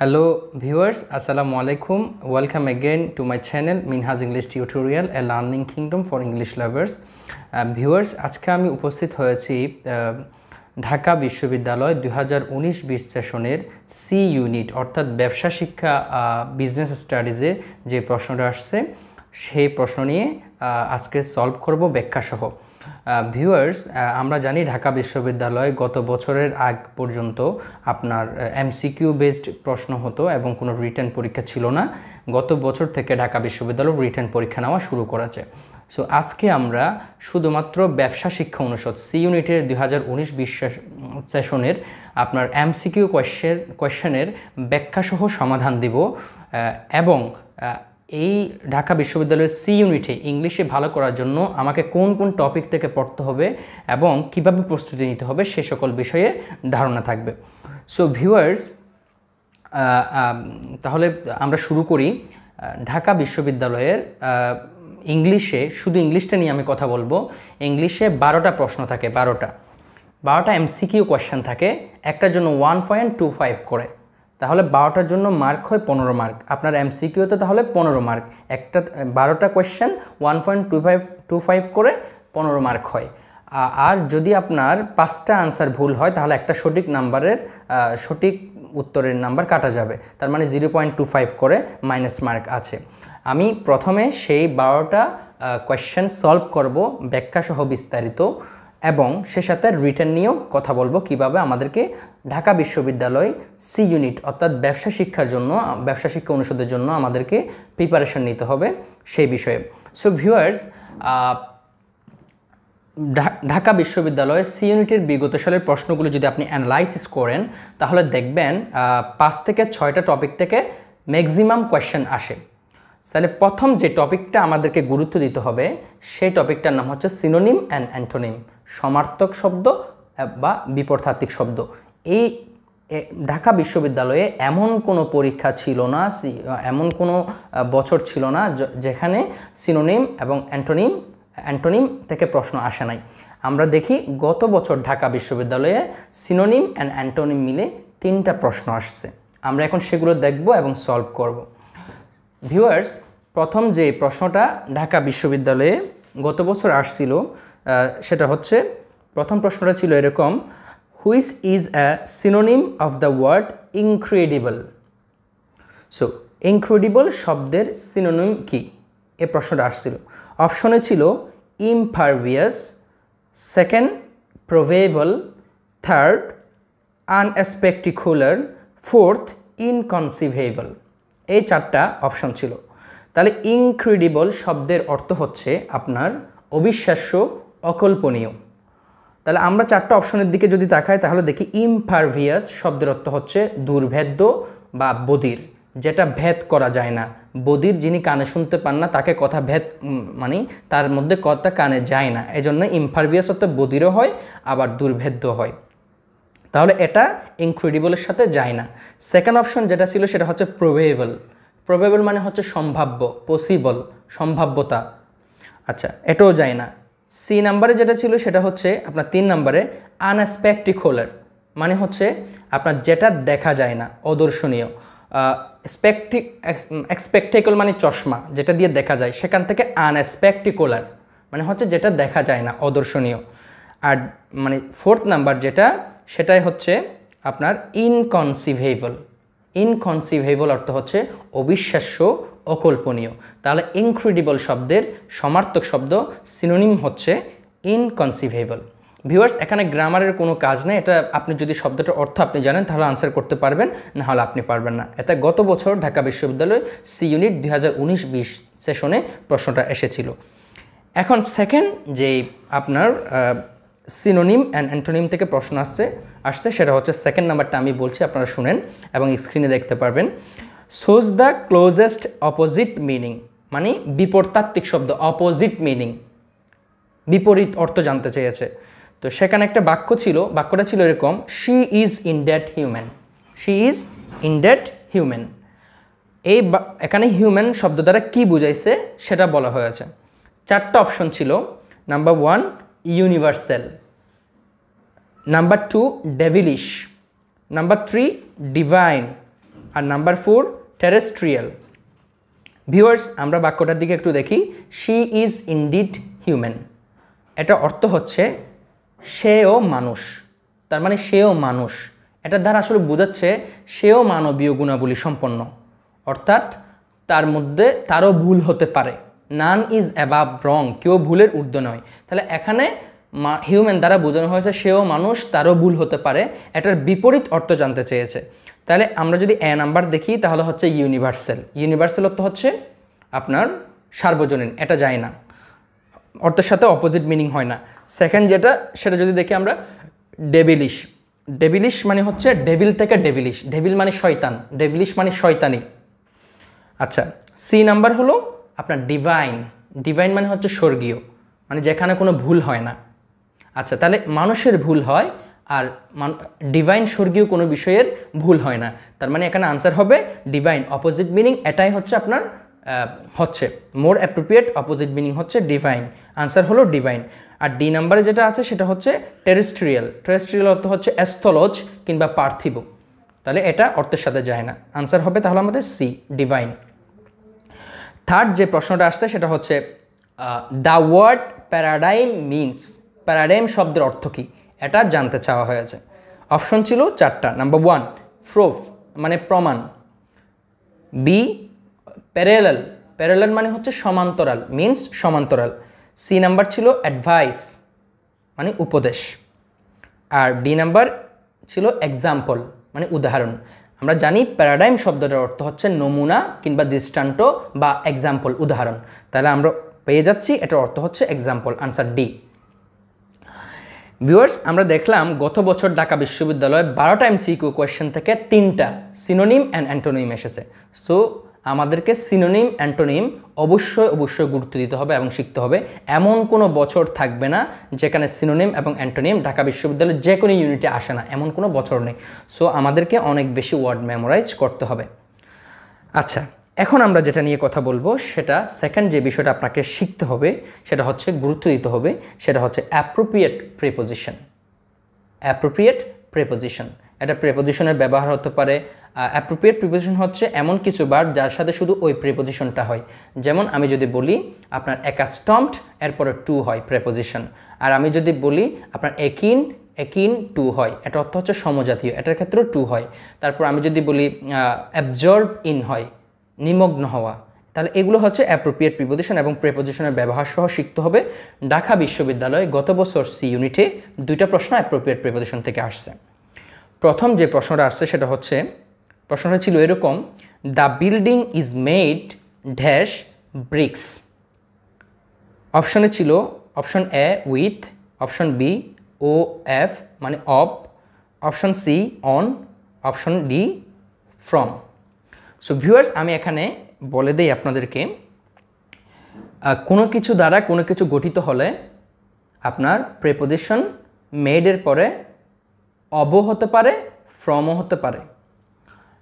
Hello viewers আসসালামু আলাইকুম welcome again to my channel Minhaj English tutorial a learning kingdom for English lovers viewers আজকে আমি উপস্থিত হয়েছি um, ঢাকা বিশ্ববিদ্যালয় দু হাজার উনিশ বিশ সেশনের সি ইউনিট অর্থাৎ ব্যবসা শিক্ষা বিজনেস স্টাডিজে যে প্রশ্নটা আসছে সেই প্রশ্ন নিয়ে আজকে সলভ করব ব্যাখ্যাসহ ভিউয়ার্স আমরা জানি ঢাকা বিশ্ববিদ্যালয় গত বছরের আগ পর্যন্ত আপনার এমসিকিউ বেসড প্রশ্ন হতো এবং কোনো রিটার্ন পরীক্ষা ছিল না গত বছর থেকে ঢাকা বিশ্ববিদ্যালয় রিটার্ন পরীক্ষা নেওয়া শুরু করেছে সো আজকে আমরা শুধুমাত্র ব্যবসা শিক্ষা অনুষদ সি ইউনিটের দুই হাজার উনিশ সেশনের আপনার এমসিকিউ কোয়েশ্চেন কোয়েশ্চেনের ব্যাখ্যাসহ সমাধান দিব এবং এই ঢাকা বিশ্ববিদ্যালয়ের সি ইউনিটে ইংলিশে ভালো করার জন্য আমাকে কোন কোন টপিক থেকে পড়তে হবে এবং কিভাবে প্রস্তুতি নিতে হবে সে সকল বিষয়ে ধারণা থাকবে সো ভিউয়ার্স তাহলে আমরা শুরু করি ঢাকা বিশ্ববিদ্যালয়ের ইংলিশে শুধু ইংলিশটা নিয়ে আমি কথা বলবো ইংলিশে বারোটা প্রশ্ন থাকে বারোটা বারোটা এমসিকিউ কোয়েশ্চেন থাকে একটার জন্য ওয়ান পয়েন্ট টু ফাইভ করে তাহলে বারোটার জন্য মার্ক হয় পনেরো মার্ক আপনার এমসিকিউতে তাহলে পনেরো মার্ক একটা বারোটা question one point two five two five করে পনেরো মার্ক হয় আর যদি আপনার পাঁচটা আনসার ভুল হয় তাহলে একটা সঠিক নাম্বারের সঠিক উত্তরের নাম্বার কাটা যাবে তার মানে জিরো পয়েন্ট টু ফাইভ করে মাইনাস মার্ক আছে আমি প্রথমে সেই বারোটা কোয়েশ্চেন সলভ করব ব্যাখ্যাসহ বিস্তারিত এবং সে সাথে রিটার্ন নিয়েও কথা বলবো কিভাবে আমাদেরকে ঢাকা বিশ্ববিদ্যালয় সি ইউনিট অর্থাৎ ব্যবসা শিক্ষার জন্য ব্যবসা শিক্ষা অনুষদের জন্য আমাদেরকে প্রিপারেশান নিতে হবে সেই বিষয়ে সো ভিউয়ার্স ঢাকা বিশ্ববিদ্যালয়ে সি ইউনিটের বিগত সালের প্রশ্নগুলো যদি আপনি অ্যানালাইসিস করেন তাহলে দেখবেন পাঁচ থেকে ছয়টা টপিক থেকে ম্যাক্সিমাম কোয়েশ্চেন আসে তাহলে প্রথম যে টপিকটা আমাদেরকে গুরুত্ব দিতে হবে সেই টপিকটার নাম হচ্ছে সিনোনিম অ্যান্ড অ্যান্টোনিম সমার্থক শব্দ বা বিপর্থাত্মিক শব্দ এই ঢাকা বিশ্ববিদ্যালয়ে এমন কোনো পরীক্ষা ছিল না এমন কোনো বছর ছিল না যেখানে সিনোনিম এবং অ্যান্টোনিম অ্যান্টোনিম থেকে প্রশ্ন আসে নাই আমরা দেখি গত বছর ঢাকা বিশ্ববিদ্যালয়ে সিনোনিম অ্যান্ড অ্যান্টোনিম মিলে তিনটা প্রশ্ন আসছে আমরা এখন সেগুলো দেখব এবং সলভ করব ভিউয়ার্স প্রথম যে প্রশ্নটা ঢাকা বিশ্ববিদ্যালয়ে গত বছর আসছিল সেটা হচ্ছে প্রথম প্রশ্নটা ছিল এরকম which is a synonym of the word incredible so incredible শব্দের সিনোনিম কি এ প্রশ্নটা আসছিল অপশনে ছিল impervious second provable third unspectacular fourth inconceivable এই চারটা অপশন ছিল তাহলে ইনক্রেডিবল শব্দের অর্থ হচ্ছে আপনার অবিশ্বাস্য অকল্পনীয় তাহলে আমরা চারটে অপশনের দিকে যদি তাকাই তাহলে দেখি ইমফারভিয়াস শব্দের অর্থ হচ্ছে দুর্ভেদ্য বা বদির যেটা ভেদ করা যায় না বদির যিনি কানে শুনতে পান না তাকে কথা ভেদ মানে তার মধ্যে কথা কানে যায় না এজন্য ইমফারভিয়াস অর্থ বদিরও হয় আবার দুর্ভেদ্য হয় তাহলে এটা ইনক্রেডিবলের সাথে যায় না সেকেন্ড অপশন যেটা ছিল সেটা হচ্ছে প্রোভেবল প্রোভেবল মানে হচ্ছে সম্ভাব্য পসিবল সম্ভাব্যতা আচ্ছা এটাও যায় না সি নাম্বারে যেটা ছিল সেটা হচ্ছে আপনার তিন নাম্বারে আনস্পেকটিকুলার মানে হচ্ছে আপনার যেটা দেখা যায় না অদর্শনীয় স্পেকটিক এক্সপেকটেকল মানে চশমা যেটা দিয়ে দেখা যায় সেখান থেকে আনস্পেকটিকুলার মানে হচ্ছে যেটা দেখা যায় না অদর্শনীয় আর মানে ফোর্থ নাম্বার যেটা সেটাই হচ্ছে আপনার ইনকনসিভেবল ইনকনসিভেবল অর্থ হচ্ছে অবিশ্বাস্য অকল্পনীয় তাহলে ইনক্রেডিবল শব্দের সমার্থক শব্দ সিনোনিম হচ্ছে ইনকনসিভেবল ভিউয়ার্স এখানে গ্রামারের কোনো কাজ নেই এটা আপনি যদি শব্দটার অর্থ আপনি জানেন তাহলে আনসার করতে পারবেন না হলে আপনি পারবেন না এটা গত বছর ঢাকা বিশ্ববিদ্যালয় সি ইউনিট দুই হাজার সেশনে প্রশ্নটা এসেছিল এখন সেকেন্ড যে আপনার সিনোনিম অ্যান্ড অ্যান্টোনিম থেকে প্রশ্ন আসছে আসছে সেটা হচ্ছে সেকেন্ড নাম্বারটা আমি বলছি আপনারা শুনেন এবং স্ক্রিনে দেখতে পারবেন choose the closest opposite meaning মানে বিপরতাত্ত্বিক শব্দ অপোজিট মিনিং বিপরীত অর্থ জানতে চেয়েছে তো সেখানে একটা বাক্য ছিল বাক্যটা ছিল এরকম she is indeed human she is indeed human এই এখানে হিউম্যান শব্দ দ্বারা কী বুঝাইছে সেটা বলা হয়েছে চারটা অপশন ছিল number one universal number two devilish number three divine আর নাম্বার ফোর টেরেস্ট্রিয়াল ভিউয়ার্স আমরা বাক্যটার দিকে একটু দেখি শি ইজ ইনডিড হিউম্যান এটা অর্থ হচ্ছে সেও মানুষ তার মানে সেও মানুষ এটার দ্বারা আসলে বোঝাচ্ছে সেও মানবীয় গুণাবলী সম্পন্ন অর্থাৎ তার মধ্যে তারও ভুল হতে পারে নান ইজ অ্যাবাব রং কেউ ভুলের ঊর্ধ্ব নয় তাহলে এখানে হিউম্যান দ্বারা বোঝানো হয়েছে সেও মানুষ তারও ভুল হতে পারে এটার বিপরীত অর্থ জানতে চেয়েছে তাহলে আমরা যদি এ নাম্বার দেখি তাহলে হচ্ছে ইউনিভার্সাল ইউনিভার্সেল অর্থ হচ্ছে আপনার সার্বজনীন এটা যায় না অর্থের সাথে অপোজিট মিনিং হয় না সেকেন্ড যেটা সেটা যদি দেখি আমরা ডেভিলিশ ডেভিলিশ মানে হচ্ছে ডেভিল থেকে ডেভিলিশ ডেভিল মানে শয়তান ডেভিলিশ মানে শয়তানি আচ্ছা সি নাম্বার হলো আপনার ডিভাইন ডিভাইন মানে হচ্ছে স্বর্গীয় মানে যেখানে কোনো ভুল হয় না আচ্ছা তাহলে মানুষের ভুল হয় আর ডিভাইন স্বর্গীয় কোনো বিষয়ের ভুল হয় না তার মানে এখানে আনসার হবে ডিভাইন অপোজিট মিনিং এটাই হচ্ছে আপনার হচ্ছে মোর অ্যাপ্রোপ্রিয়েট অপোজিট মিনিং হচ্ছে ডিভাইন আনসার হলো ডিভাইন আর ডি নাম্বারে যেটা আছে সেটা হচ্ছে টেরেস্ট্রিয়াল টেরেস্ট্রিয়াল অর্থ হচ্ছে অ্যাস্থলজ কিংবা পার্থিব তাহলে এটা অর্থের সাথে যায় না আনসার হবে তাহলে আমাদের সি ডিভাইন থার্ড যে প্রশ্নটা আসছে সেটা হচ্ছে the word paradigm means paradigm শব্দের অর্থ কী এটা জানতে চাওয়া হয়েছে অপশন ছিল চারটা নাম্বার ওয়ান প্রুফ মানে প্রমাণ বি প্যারেলাল প্যারেলাল মানে হচ্ছে সমান্তরাল মিন্স সমান্তরাল সি নাম্বার ছিল অ্যাডভাইস মানে উপদেশ আর ডি নাম্বার ছিল এক্সাম্পল মানে উদাহরণ আমরা জানি প্যারাডাইম শব্দটার অর্থ হচ্ছে নমুনা কিংবা দৃষ্টান্ত বা এক্সাম্পল উদাহরণ তাহলে আমরা পেয়ে যাচ্ছি এটার অর্থ হচ্ছে এক্সাম্পল আনসার ডি ভিউয়ার্স আমরা দেখলাম গত বছর ঢাকা বিশ্ববিদ্যালয়ে বারোটা এমসিকিউ কোয়েশ্চেন থেকে তিনটা সিনোনিম অ্যান্ড অ্যান্টোনিম এসেছে সো আমাদেরকে সিনোনিম অ্যান্টোনিম অবশ্যই অবশ্যই গুরুত্ব দিতে হবে এবং শিখতে হবে এমন কোনো বছর থাকবে না যেখানে সিনোনিম এবং অ্যান্টোনিম ঢাকা বিশ্ববিদ্যালয়ের যে কোনো ইউনিটে আসে না এমন কোনো বছর নেই সো আমাদেরকে অনেক বেশি ওয়ার্ড মেমোরাইজ করতে হবে আচ্ছা এখন আমরা যেটা নিয়ে কথা বলবো সেটা সেকেন্ড যে বিষয়টা আপনাকে শিখতে হবে সেটা হচ্ছে গুরুত্ব দিতে হবে সেটা হচ্ছে অ্যাপ্রোপ্রিয়েট প্রেপোজিশন অ্যাপ্রোপ্রিয়েট প্রেপোজিশন এটা প্রেপোজিশনের ব্যবহার হতে পারে অ্যাপ্রোপ্রিয়েট প্রিপোজিশন হচ্ছে এমন কিছু বার যার সাথে শুধু ওই প্রেপোজিশনটা হয় যেমন আমি যদি বলি আপনার একা স্টম্পড এরপরে টু হয় প্রেপোজিশন আর আমি যদি বলি আপনার একিন একিন টু হয় এটা অর্থ হচ্ছে সমজাতীয় এটার ক্ষেত্রেও টু হয় তারপর আমি যদি বলি অ্যাবজর্ভ ইন হয় নিমগ্ন হওয়া তাহলে এগুলো হচ্ছে অ্যাপ্রোপ্রিয়েট প্রিপোজিশন এবং প্রেপোজিশনের ব্যবহার সহ শিখতে হবে ঢাকা বিশ্ববিদ্যালয়ে গত বছর সি ইউনিটে দুইটা প্রশ্ন অ্যাপ্রোপ্রিয়েট প্রিপোজিশন থেকে আসছে প্রথম যে প্রশ্নটা আসছে সেটা হচ্ছে প্রশ্নটা ছিল এরকম the building is made dash bricks অপশনে ছিল option A with option B O F মানে of option C on option D from so viewers আমি এখানে বলে দেই আপনাদেরকে কোনো কিছু দ্বারা কোনো কিছু গঠিত হলে আপনার প্রেপোজিশন মেডের পরে অব হতে পারে ফ্রমও হতে পারে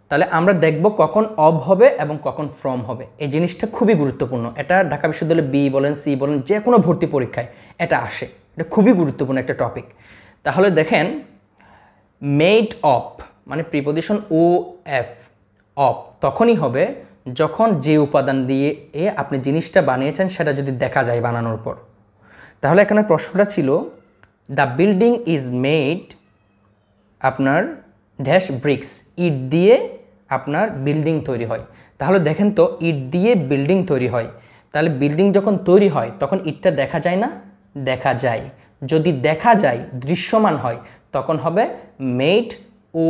তাহলে আমরা দেখব কখন অব হবে এবং কখন ফ্রম হবে এই জিনিসটা খুবই গুরুত্বপূর্ণ এটা ঢাকা বিশ্ববিদ্যালয়ে বি বলেন সি বলেন যে কোনো ভর্তি পরীক্ষায় এটা আসে এটা খুবই গুরুত্বপূর্ণ একটা টপিক তাহলে দেখেন মেড অপ মানে প্রিপোজিশন ও এফ অফ তখনই হবে যখন যে উপাদান দিয়ে এ আপনি জিনিসটা বানিয়েছেন সেটা যদি দেখা যায় বানানোর পর তাহলে এখানে প্রশ্নটা ছিল দ্য বিল্ডিং ইজ মেড আপনার ড্যাশ ব্রিক্স ইট দিয়ে আপনার বিল্ডিং তৈরি হয় তাহলে দেখেন তো ইট দিয়ে বিল্ডিং তৈরি হয় তাহলে বিল্ডিং যখন তৈরি হয় তখন ইটটা দেখা যায় না দেখা যায় যদি দেখা যায় দৃশ্যমান হয় তখন হবে made O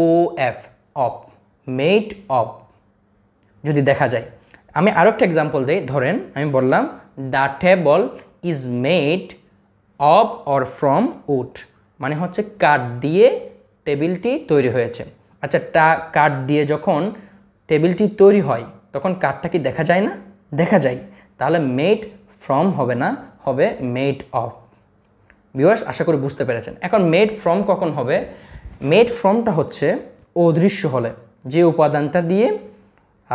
F of made of যদি দেখা যায় আমি আরও একটা এক্সাম্পল দিই ধরেন আমি বললাম the table is made of or from wood মানে হচ্ছে কাঠ দিয়ে টেবিলটি তৈরি হয়েছে আচ্ছা টা কাঠ দিয়ে যখন টেবিলটি তৈরি হয় তখন কাঠটা কি দেখা যায় না দেখা যায় তাহলে মেড ফ্রম হবে না হবে মেড অফ ভিউয়ার্স আশা করি বুঝতে পেরেছেন এখন মেড ফ্রম কখন হবে মেড ফ্রমটা হচ্ছে অদৃশ্য হলে যে উপাদানটা দিয়ে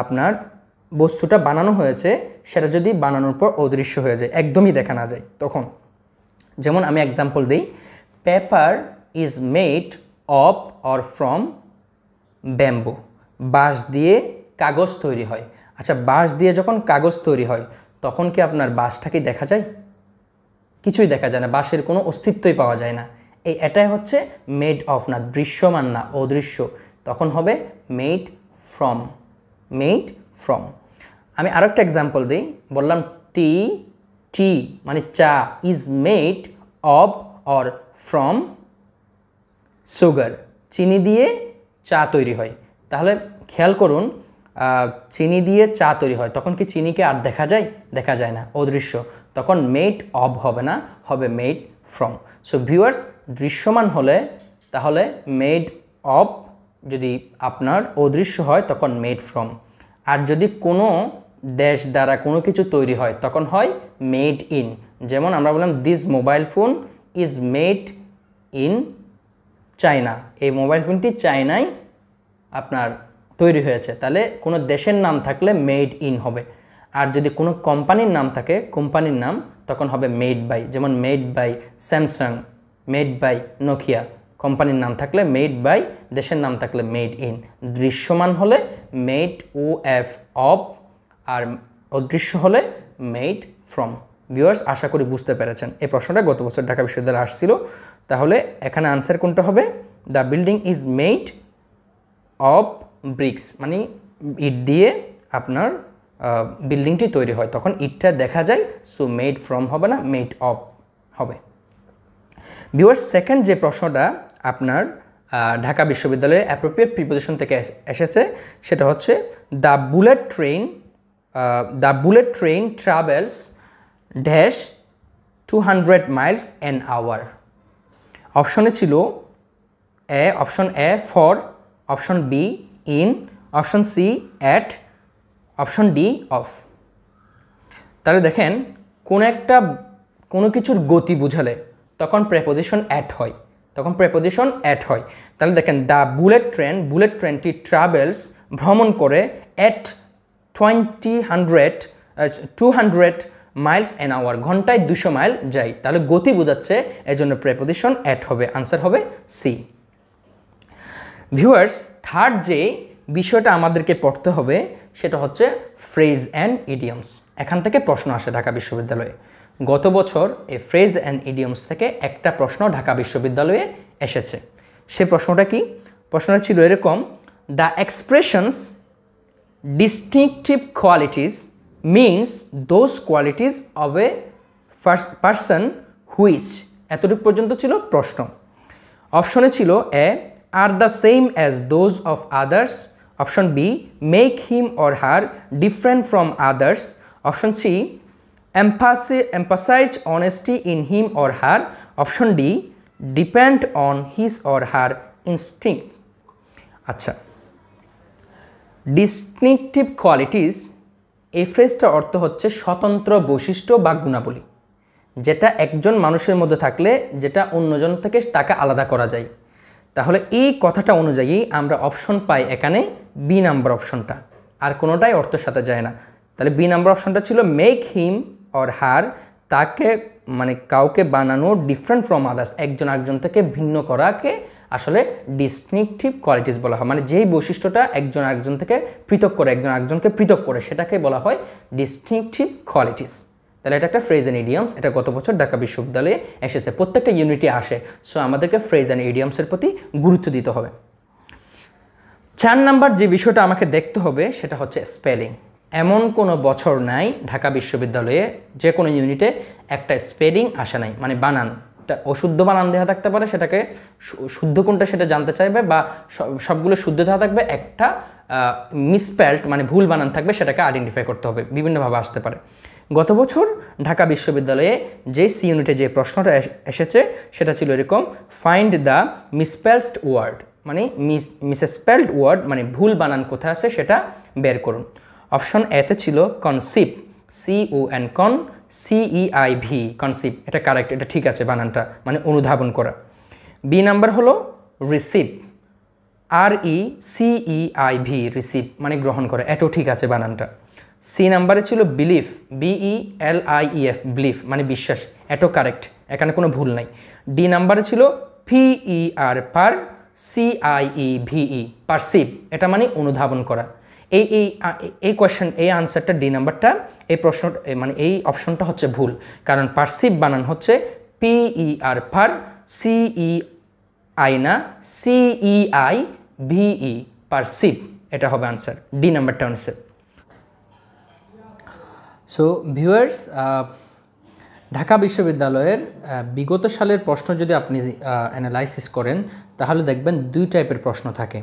আপনার বস্তুটা বানানো হয়েছে সেটা যদি বানানোর পর অদৃশ্য হয়ে যায় একদমই দেখা না যায় তখন যেমন আমি এক্সাম্পল দিই paper is made of or from bamboo বাঁশ দিয়ে কাগজ তৈরি হয় আচ্ছা বাঁশ দিয়ে যখন কাগজ তৈরি হয় তখন কি আপনার বাঁশটাকে দেখা যায় কিছুই দেখা যায় না বাঁশের কোনো অস্তিত্বই পাওয়া যায় না এই এটাই হচ্ছে মেড অফ না দৃশ্যমান না অদৃশ্য তখন হবে মেড ফ্রম মেড ফ্রম আমি আর একটা এক্সাম্পল দিই বললাম টি টি মানে চা is made of or from sugar চিনি দিয়ে চা তৈরি হয় তাহলে খেয়াল করুন চিনি দিয়ে চা তৈরি হয় তখন কি চিনিকে আর দেখা যায় দেখা যায় না অদৃশ্য তখন মেড অব হবে না হবে মেড ফ্রম সো ভিউয়ার্স দৃশ্যমান হলে তাহলে মেড অব যদি আপনার অদৃশ্য হয় তখন মেড ফ্রম আর যদি কোনো দেশ দ্বারা কোনো কিছু তৈরি হয় তখন হয় মেড ইন যেমন আমরা বললাম this mobile phone is made in China এই মোবাইল ফোনটি চায়নায় আপনার তৈরি হয়েছে তাহলে কোনো দেশের নাম থাকলে মেড ইন হবে আর যদি কোনো কোম্পানির নাম থাকে কোম্পানির নাম তখন হবে মেড বাই যেমন made by Samsung made by Nokia কোম্পানির নাম থাকলে মেড বাই দেশের নাম থাকলে মেড ইন দৃশ্যমান হলে মেড ও এফ অফ আর অদৃশ্য হলে মেড ফ্রম ভিউয়ার্স আশা করি বুঝতে পেরেছেন এই প্রশ্নটা গত বছর ঢাকা বিশ্ববিদ্যালয়ে আসছিল তাহলে এখানে আনসার কোনটা হবে the building is made of bricks মানে ইট দিয়ে আপনার বিল্ডিংটি তৈরি হয় তখন ইটটা দেখা যায় সো মেড ফ্রম হবে না মেড অফ হবে ভিউয়ার্স সেকেন্ড যে প্রশ্নটা আপনার ঢাকা বিশ্ববিদ্যালয়ের অ্যাপ্রোপ্রিয়েট প্রিপোজিশন থেকে এসেছে সেটা হচ্ছে the bullet train the bullet train travels dash two hundred miles an hour অপশনে ছিল A option A for option B in option C at option D of তাহলে দেখেন কোন একটা কোনো কিছুর গতি বুঝালে তখন প্রেপোজিশন অ্যাট হয় তখন প্রেপোজিশন অ্যাট হয় তাহলে দেখেন দ্য বুলেট ট্রেন বুলেট ট্রেনটি ট্রাভেলস ভ্রমণ করে at twenty hundred two hundred miles an hour ঘন্টায় দুশো মাইল যায় তাহলে গতি বোঝাচ্ছে এজন্য প্রেপোজিশন অ্যাড হবে আনসার হবে সি ভিউয়ার্স থার্ড যে বিষয়টা আমাদেরকে পড়তে হবে সেটা হচ্ছে ফ্রেজ অ্যান্ড ইডিয়মস এখান থেকে প্রশ্ন আসে ঢাকা বিশ্ববিদ্যালয়ে গত বছর এ ফ্রেজ অ্যান্ড ইডিয়মস থেকে একটা প্রশ্ন ঢাকা বিশ্ববিদ্যালয়ে এসেছে সে প্রশ্নটা কি প্রশ্নটা ছিল এরকম the expressions distinctive qualities means those qualities of a person which এতটুকু পর্যন্ত ছিল প্রশ্ন অপশনে ছিল A are the same as those of others option B make him or her different from others option C emphasize honesty in him or her. Option D, depend on his or her instinct. আচ্ছা ডিসটিংটিভ qualities এই ফ্রেজটার অর্থ হচ্ছে স্বতন্ত্র বৈশিষ্ট্য বা গুণাবলী যেটা একজন মানুষের মধ্যে থাকলে যেটা অন্যজন থেকে তাকে আলাদা করা যায় তাহলে এই কথাটা অনুযায়ী আমরা অপশন পাই এখানে বি নাম্বার অপশনটা আর কোনোটাই অর্থের সাথে যায় না তাহলে বি নাম্বার অপশনটা ছিল মেক হিম অর হার তাকে মানে কাউকে বানানো ডিফারেন্ট ফ্রম আদার্স একজন আরেকজন থেকে ভিন্ন করাকে আসলে ডিসটিংটিভ কোয়ালিটিস বলা হয় মানে যেই বৈশিষ্ট্যটা একজন আরেকজন থেকে পৃথক করে একজন আরেকজনকে পৃথক করে সেটাকে বলা হয় ডিসটিংটিভ কোয়ালিটিস তাহলে এটা একটা ফ্রেজ অ্যান্ড ইডিয়ামস এটা গত বছর ঢাকা বিশ্ববিদ্যালয়ে এসেছে প্রত্যেকটা ইউনিটে আসে সো আমাদেরকে ফ্রেজ অ্যান্ড ইডিয়ামসের প্রতি গুরুত্ব দিতে হবে চার নাম্বার যে বিষয়টা আমাকে দেখতে হবে সেটা হচ্ছে স্পেলিং এমন কোনো বছর নাই ঢাকা বিশ্ববিদ্যালয়ে যে কোনো ইউনিটে একটা স্পেডিং আসে নাই মানে বানান অশুদ্ধ বানান দেওয়া থাকতে পারে সেটাকে শুদ্ধ কোনটা সেটা জানতে চাইবে বা সবগুলো শুদ্ধ দেওয়া থাকবে একটা মিসপ্যাল্ট মানে ভুল বানান থাকবে সেটাকে আইডেন্টিফাই করতে হবে বিভিন্নভাবে আসতে পারে গত বছর ঢাকা বিশ্ববিদ্যালয়ে যে সি ইউনিটে যে প্রশ্নটা এসেছে সেটা ছিল এরকম ফাইন্ড দ্য মিসপ্যালসড ওয়ার্ড মানে মিস মিসেসপ্যাল্ট ওয়ার্ড মানে ভুল বানান কোথায় আছে সেটা বের করুন অপশন এতে ছিল conceive C O N con C E I V conceive এটা কারেক্ট এটা ঠিক আছে বানানটা মানে অনুধাবন করা বি নাম্বার হলো receive R E C E I V receive মানে গ্রহণ করা এটাও ঠিক আছে বানানটা সি নাম্বারে ছিল belief B E L I E F belief মানে বিশ্বাস এটাও কারেক্ট এখানে কোনো ভুল নাই ডি নাম্বারে ছিল ফিইআর আর পার সিআইই ভিই পারসিপ এটা মানে অনুধাবন করা এই এই এই কোয়েশ্চেন এই আনসারটা ডি নাম্বারটা এই প্রশ্ন মানে এই অপশনটা হচ্ছে ভুল কারণ পার্সিভ বানান হচ্ছে ই আর ফার সিই আই না সিই আই ভিই পার্সিভ এটা হবে আনসার ডি নাম্বারটা আনসার সো ভিউয়ার্স ঢাকা বিশ্ববিদ্যালয়ের বিগত সালের প্রশ্ন যদি আপনি অ্যানালাইসিস করেন তাহলে দেখবেন দুই টাইপের প্রশ্ন থাকে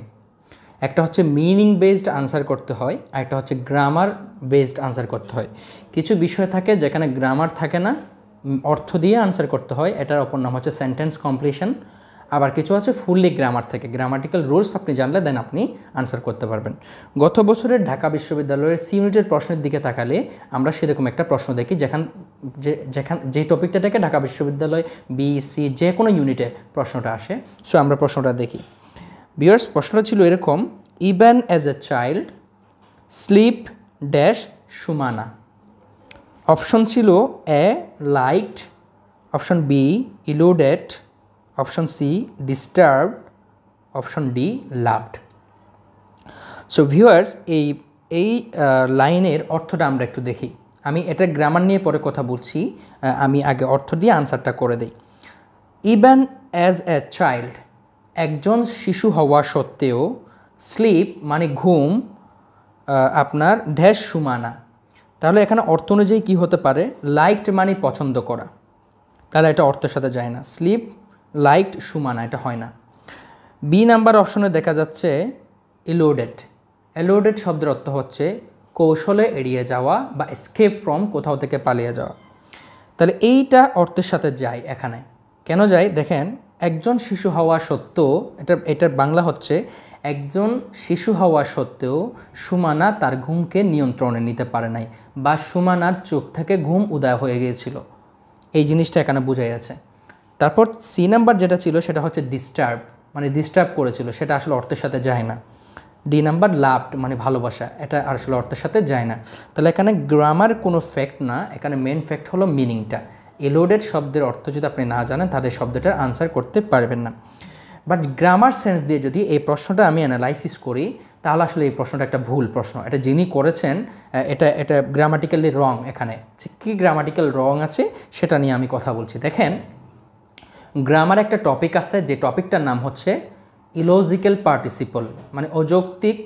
একটা হচ্ছে মিনিং বেসড আনসার করতে হয় আর একটা হচ্ছে গ্রামার বেসড আনসার করতে হয় কিছু বিষয় থাকে যেখানে গ্রামার থাকে না অর্থ দিয়ে আনসার করতে হয় এটার অপর নাম হচ্ছে সেন্টেন্স কমপ্লিশন আবার কিছু আছে ফুললি গ্রামার থেকে গ্রামাটিক্যাল রুলস আপনি জানলে দেন আপনি আনসার করতে পারবেন গত বছরের ঢাকা বিশ্ববিদ্যালয়ের সিউনিটের প্রশ্নের দিকে তাকালে আমরা সেরকম একটা প্রশ্ন দেখি যেখান যেখান যে টপিকটা থাকে ঢাকা বিশ্ববিদ্যালয় বিসি যে কোনো ইউনিটে প্রশ্নটা আসে সো আমরা প্রশ্নটা দেখি বিয়ার্স প্রশ্নটা ছিল এরকম even as a child slip dash Sumana option ছিল A light option B elated option C disturb option D loved so viewers এই এই লাইনের অর্থটা আমরা একটু দেখি আমি এটা গ্রামার নিয়ে পরে কথা বলছি আমি আগে অর্থ দিয়ে আনসারটা করে দিই ইভেন অ্যাজ এ চাইল্ড একজন শিশু হওয়া সত্ত্বেও স্লিপ মানে ঘুম আপনার ঢ্যাস সুমানা তাহলে এখানে অর্থ অনুযায়ী কী হতে পারে লাইকড মানে পছন্দ করা তাহলে এটা অর্থের সাথে যায় না স্লিপ লাইকড সুমানা এটা হয় না বি নাম্বার অপশনে দেখা যাচ্ছে এলোডেড এলোডেড শব্দের অর্থ হচ্ছে কৌশলে এড়িয়ে যাওয়া বা স্কেপ ফ্রম কোথাও থেকে পালিয়ে যাওয়া তাহলে এইটা অর্থের সাথে যায় এখানে কেন যায় দেখেন একজন শিশু হওয়া সত্ত্বেও এটা এটার বাংলা হচ্ছে একজন শিশু হওয়া সত্ত্বেও সুমানা তার ঘুমকে নিয়ন্ত্রণে নিতে পারে নাই বা সুমানার চোখ থেকে ঘুম উদয় হয়ে গিয়েছিল এই জিনিসটা এখানে বোঝাই আছে তারপর সি নাম্বার যেটা ছিল সেটা হচ্ছে ডিস্টার্ব মানে ডিস্টার্ব করেছিল সেটা আসলে অর্থের সাথে যায় না ডি নাম্বার লাভড মানে ভালোবাসা এটা আসলে অর্থের সাথে যায় না তাহলে এখানে গ্রামার কোনো ফ্যাক্ট না এখানে মেন ফ্যাক্ট হলো মিনিংটা এলোডেড শব্দের অর্থ যদি আপনি না জানেন তাহলে শব্দটার আনসার করতে পারবেন না বাট গ্রামার সেন্স দিয়ে যদি এই প্রশ্নটা আমি অ্যানালাইসিস করি তাহলে আসলে এই প্রশ্নটা একটা ভুল প্রশ্ন এটা যিনি করেছেন এটা এটা গ্রামাটিক্যালি রং এখানে কী গ্রামাটিক্যাল রং আছে সেটা নিয়ে আমি কথা বলছি দেখেন গ্রামার একটা টপিক আছে যে টপিকটার নাম হচ্ছে ইলজিক্যাল পার্টিসিপল মানে অযৌক্তিক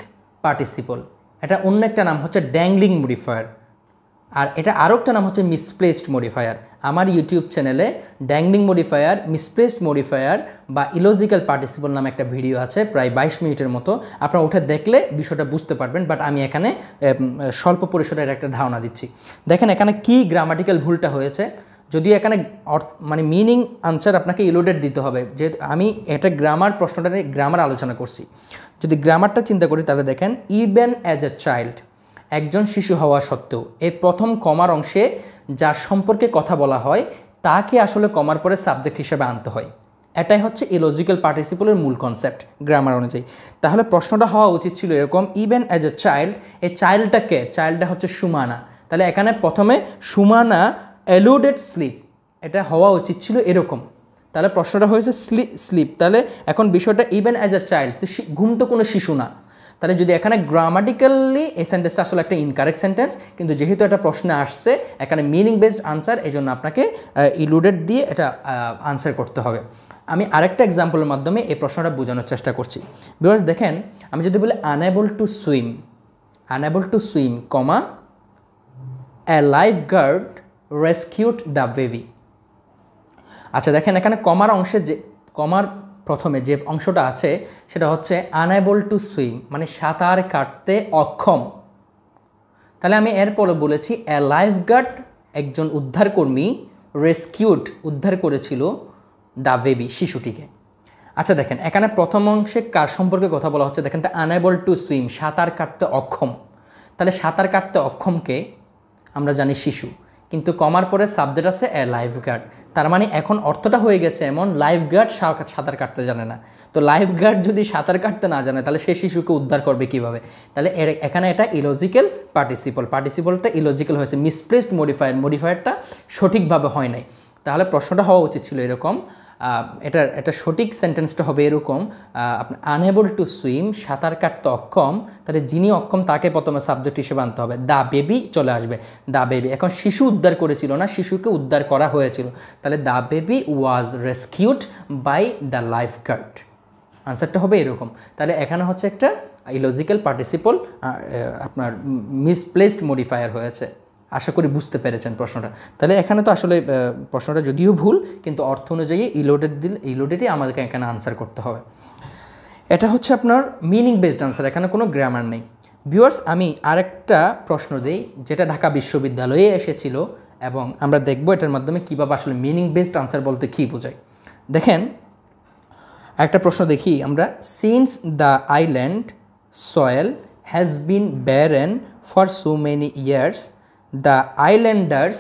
পার্টিসিপল এটা অন্য একটা নাম হচ্ছে ড্যাংলিং মডিফায়ার আর এটা আরও একটা নাম হচ্ছে মিসপ্লেসড মডিফায়ার আমার ইউটিউব চ্যানেলে ড্যাংডিং মডিফায়ার মিসপ্লেসড মডিফায়ার বা ইলজিক্যাল পার্টিসিপল নামে একটা ভিডিও আছে প্রায় বাইশ মিনিটের মতো আপনারা উঠে দেখলে বিষয়টা বুঝতে পারবেন বাট আমি এখানে স্বল্প পরিসরের একটা ধারণা দিচ্ছি দেখেন এখানে কি গ্রামাটিক্যাল ভুলটা হয়েছে যদি এখানে মানে মিনিং আনসার আপনাকে ইলোডেড দিতে হবে যেহেতু আমি এটা গ্রামার প্রশ্নটা নিয়ে গ্রামার আলোচনা করছি যদি গ্রামারটা চিন্তা করি তাহলে দেখেন ইভেন অ্যাজ এ চাইল্ড একজন শিশু হওয়া সত্ত্বেও এর প্রথম কমার অংশে যা সম্পর্কে কথা বলা হয় তাকে আসলে কমার পরে সাবজেক্ট হিসেবে আনতে হয় এটাই হচ্ছে ইলজিক্যাল পার্টিসিপলের মূল কনসেপ্ট গ্রামার অনুযায়ী তাহলে প্রশ্নটা হওয়া উচিত ছিল এরকম even as a child a চাইল্ডটা কে চাইল্ডটা হচ্ছে সুমানা তাহলে এখানে প্রথমে সুমানা অ্যালুডেড স্লিপ এটা হওয়া উচিত ছিল এরকম তাহলে প্রশ্নটা হয়েছে স্লিপ স্লিপ তাহলে এখন বিষয়টা ইভেন অ্যাজ এ চাইল্ড ঘুম তো কোনো শিশু না তাহলে যদি এখানে গ্রামাটিক্যালি এই সেন্টেন্সটা আসলে একটা ইনকারেক্ট সেন্টেন্স কিন্তু যেহেতু এটা প্রশ্নে আসছে এখানে মিনিং বেসড আনসার এই জন্য আপনাকে ইলুডেড দিয়ে এটা আনসার করতে হবে আমি আরেকটা এক্সাম্পলের মাধ্যমে এই প্রশ্নটা বোঝানোর চেষ্টা করছি বিকজ দেখেন আমি যদি বলি unable to swim unable to swim comma a lifeguard rescued the baby আচ্ছা দেখেন এখানে কমার অংশে যে কমার প্রথমে যে অংশটা আছে সেটা হচ্ছে আনএবল টু সুইম মানে সাঁতার কাটতে অক্ষম তাহলে আমি এরপরে বলেছি এ লাইফ গার্ড একজন উদ্ধারকর্মী রেস্কিউড উদ্ধার করেছিল দ্য বেবি শিশুটিকে আচ্ছা দেখেন এখানে প্রথম অংশে কার সম্পর্কে কথা বলা হচ্ছে দেখেন দ্য আনএবল টু সুইম সাঁতার কাটতে অক্ষম তাহলে সাঁতার কাটতে অক্ষমকে আমরা জানি শিশু কিন্তু কমার পরে সাবজেক্ট আছে এ লাইফ গার্ড তার মানে এখন অর্থটা হয়ে গেছে এমন লাইফ গার্ড সাঁতার কাটতে জানে না তো লাইফ গার্ড যদি সাঁতার কাটতে না জানে তাহলে সে শিশুকে উদ্ধার করবে কিভাবে তাহলে এখানে এটা ইলজিক্যাল পার্টিসিপল পার্টিসিপলটা ইলজিক্যাল হয়েছে মিসপ্লেসড মডিফায়ার মডিফায়ারটা সঠিকভাবে হয় নাই তাহলে প্রশ্নটা হওয়া উচিত ছিল এরকম এটা এটা সঠিক সেন্টেন্সটা হবে এরকম আনএবল টু সুইম সাঁতার কাটতে অক্ষম তাহলে যিনি অক্ষম তাকে প্রথমে সাবজেক্ট হিসেবে আনতে হবে দা বেবি চলে আসবে দা বেবি এখন শিশু উদ্ধার করেছিল না শিশুকে উদ্ধার করা হয়েছিল তাহলে the baby was rescued by the lifeguard আনসারটা হবে এরকম তাহলে এখানে হচ্ছে একটা ইলজিক্যাল পার্টিসিপল আপনার মিসপ্লেসড মডিফায়ার হয়েছে আশা করি বুঝতে পেরেছেন প্রশ্নটা তাহলে এখানে তো আসলে প্রশ্নটা যদিও ভুল কিন্তু অর্থ অনুযায়ী ইলোডেড দিল ইলোডেডই আমাদেরকে এখানে আনসার করতে হবে এটা হচ্ছে আপনার মিনিং বেসড আনসার এখানে কোনো গ্রামার নেই ভিউয়ার্স আমি আরেকটা প্রশ্ন দেই যেটা ঢাকা বিশ্ববিদ্যালয়ে এসেছিল এবং আমরা দেখব এটার মাধ্যমে কীভাবে আসলে মিনিং বেসড আনসার বলতে কী বোঝায় দেখেন একটা প্রশ্ন দেখি আমরা since the island soil has been barren for so many years the islanders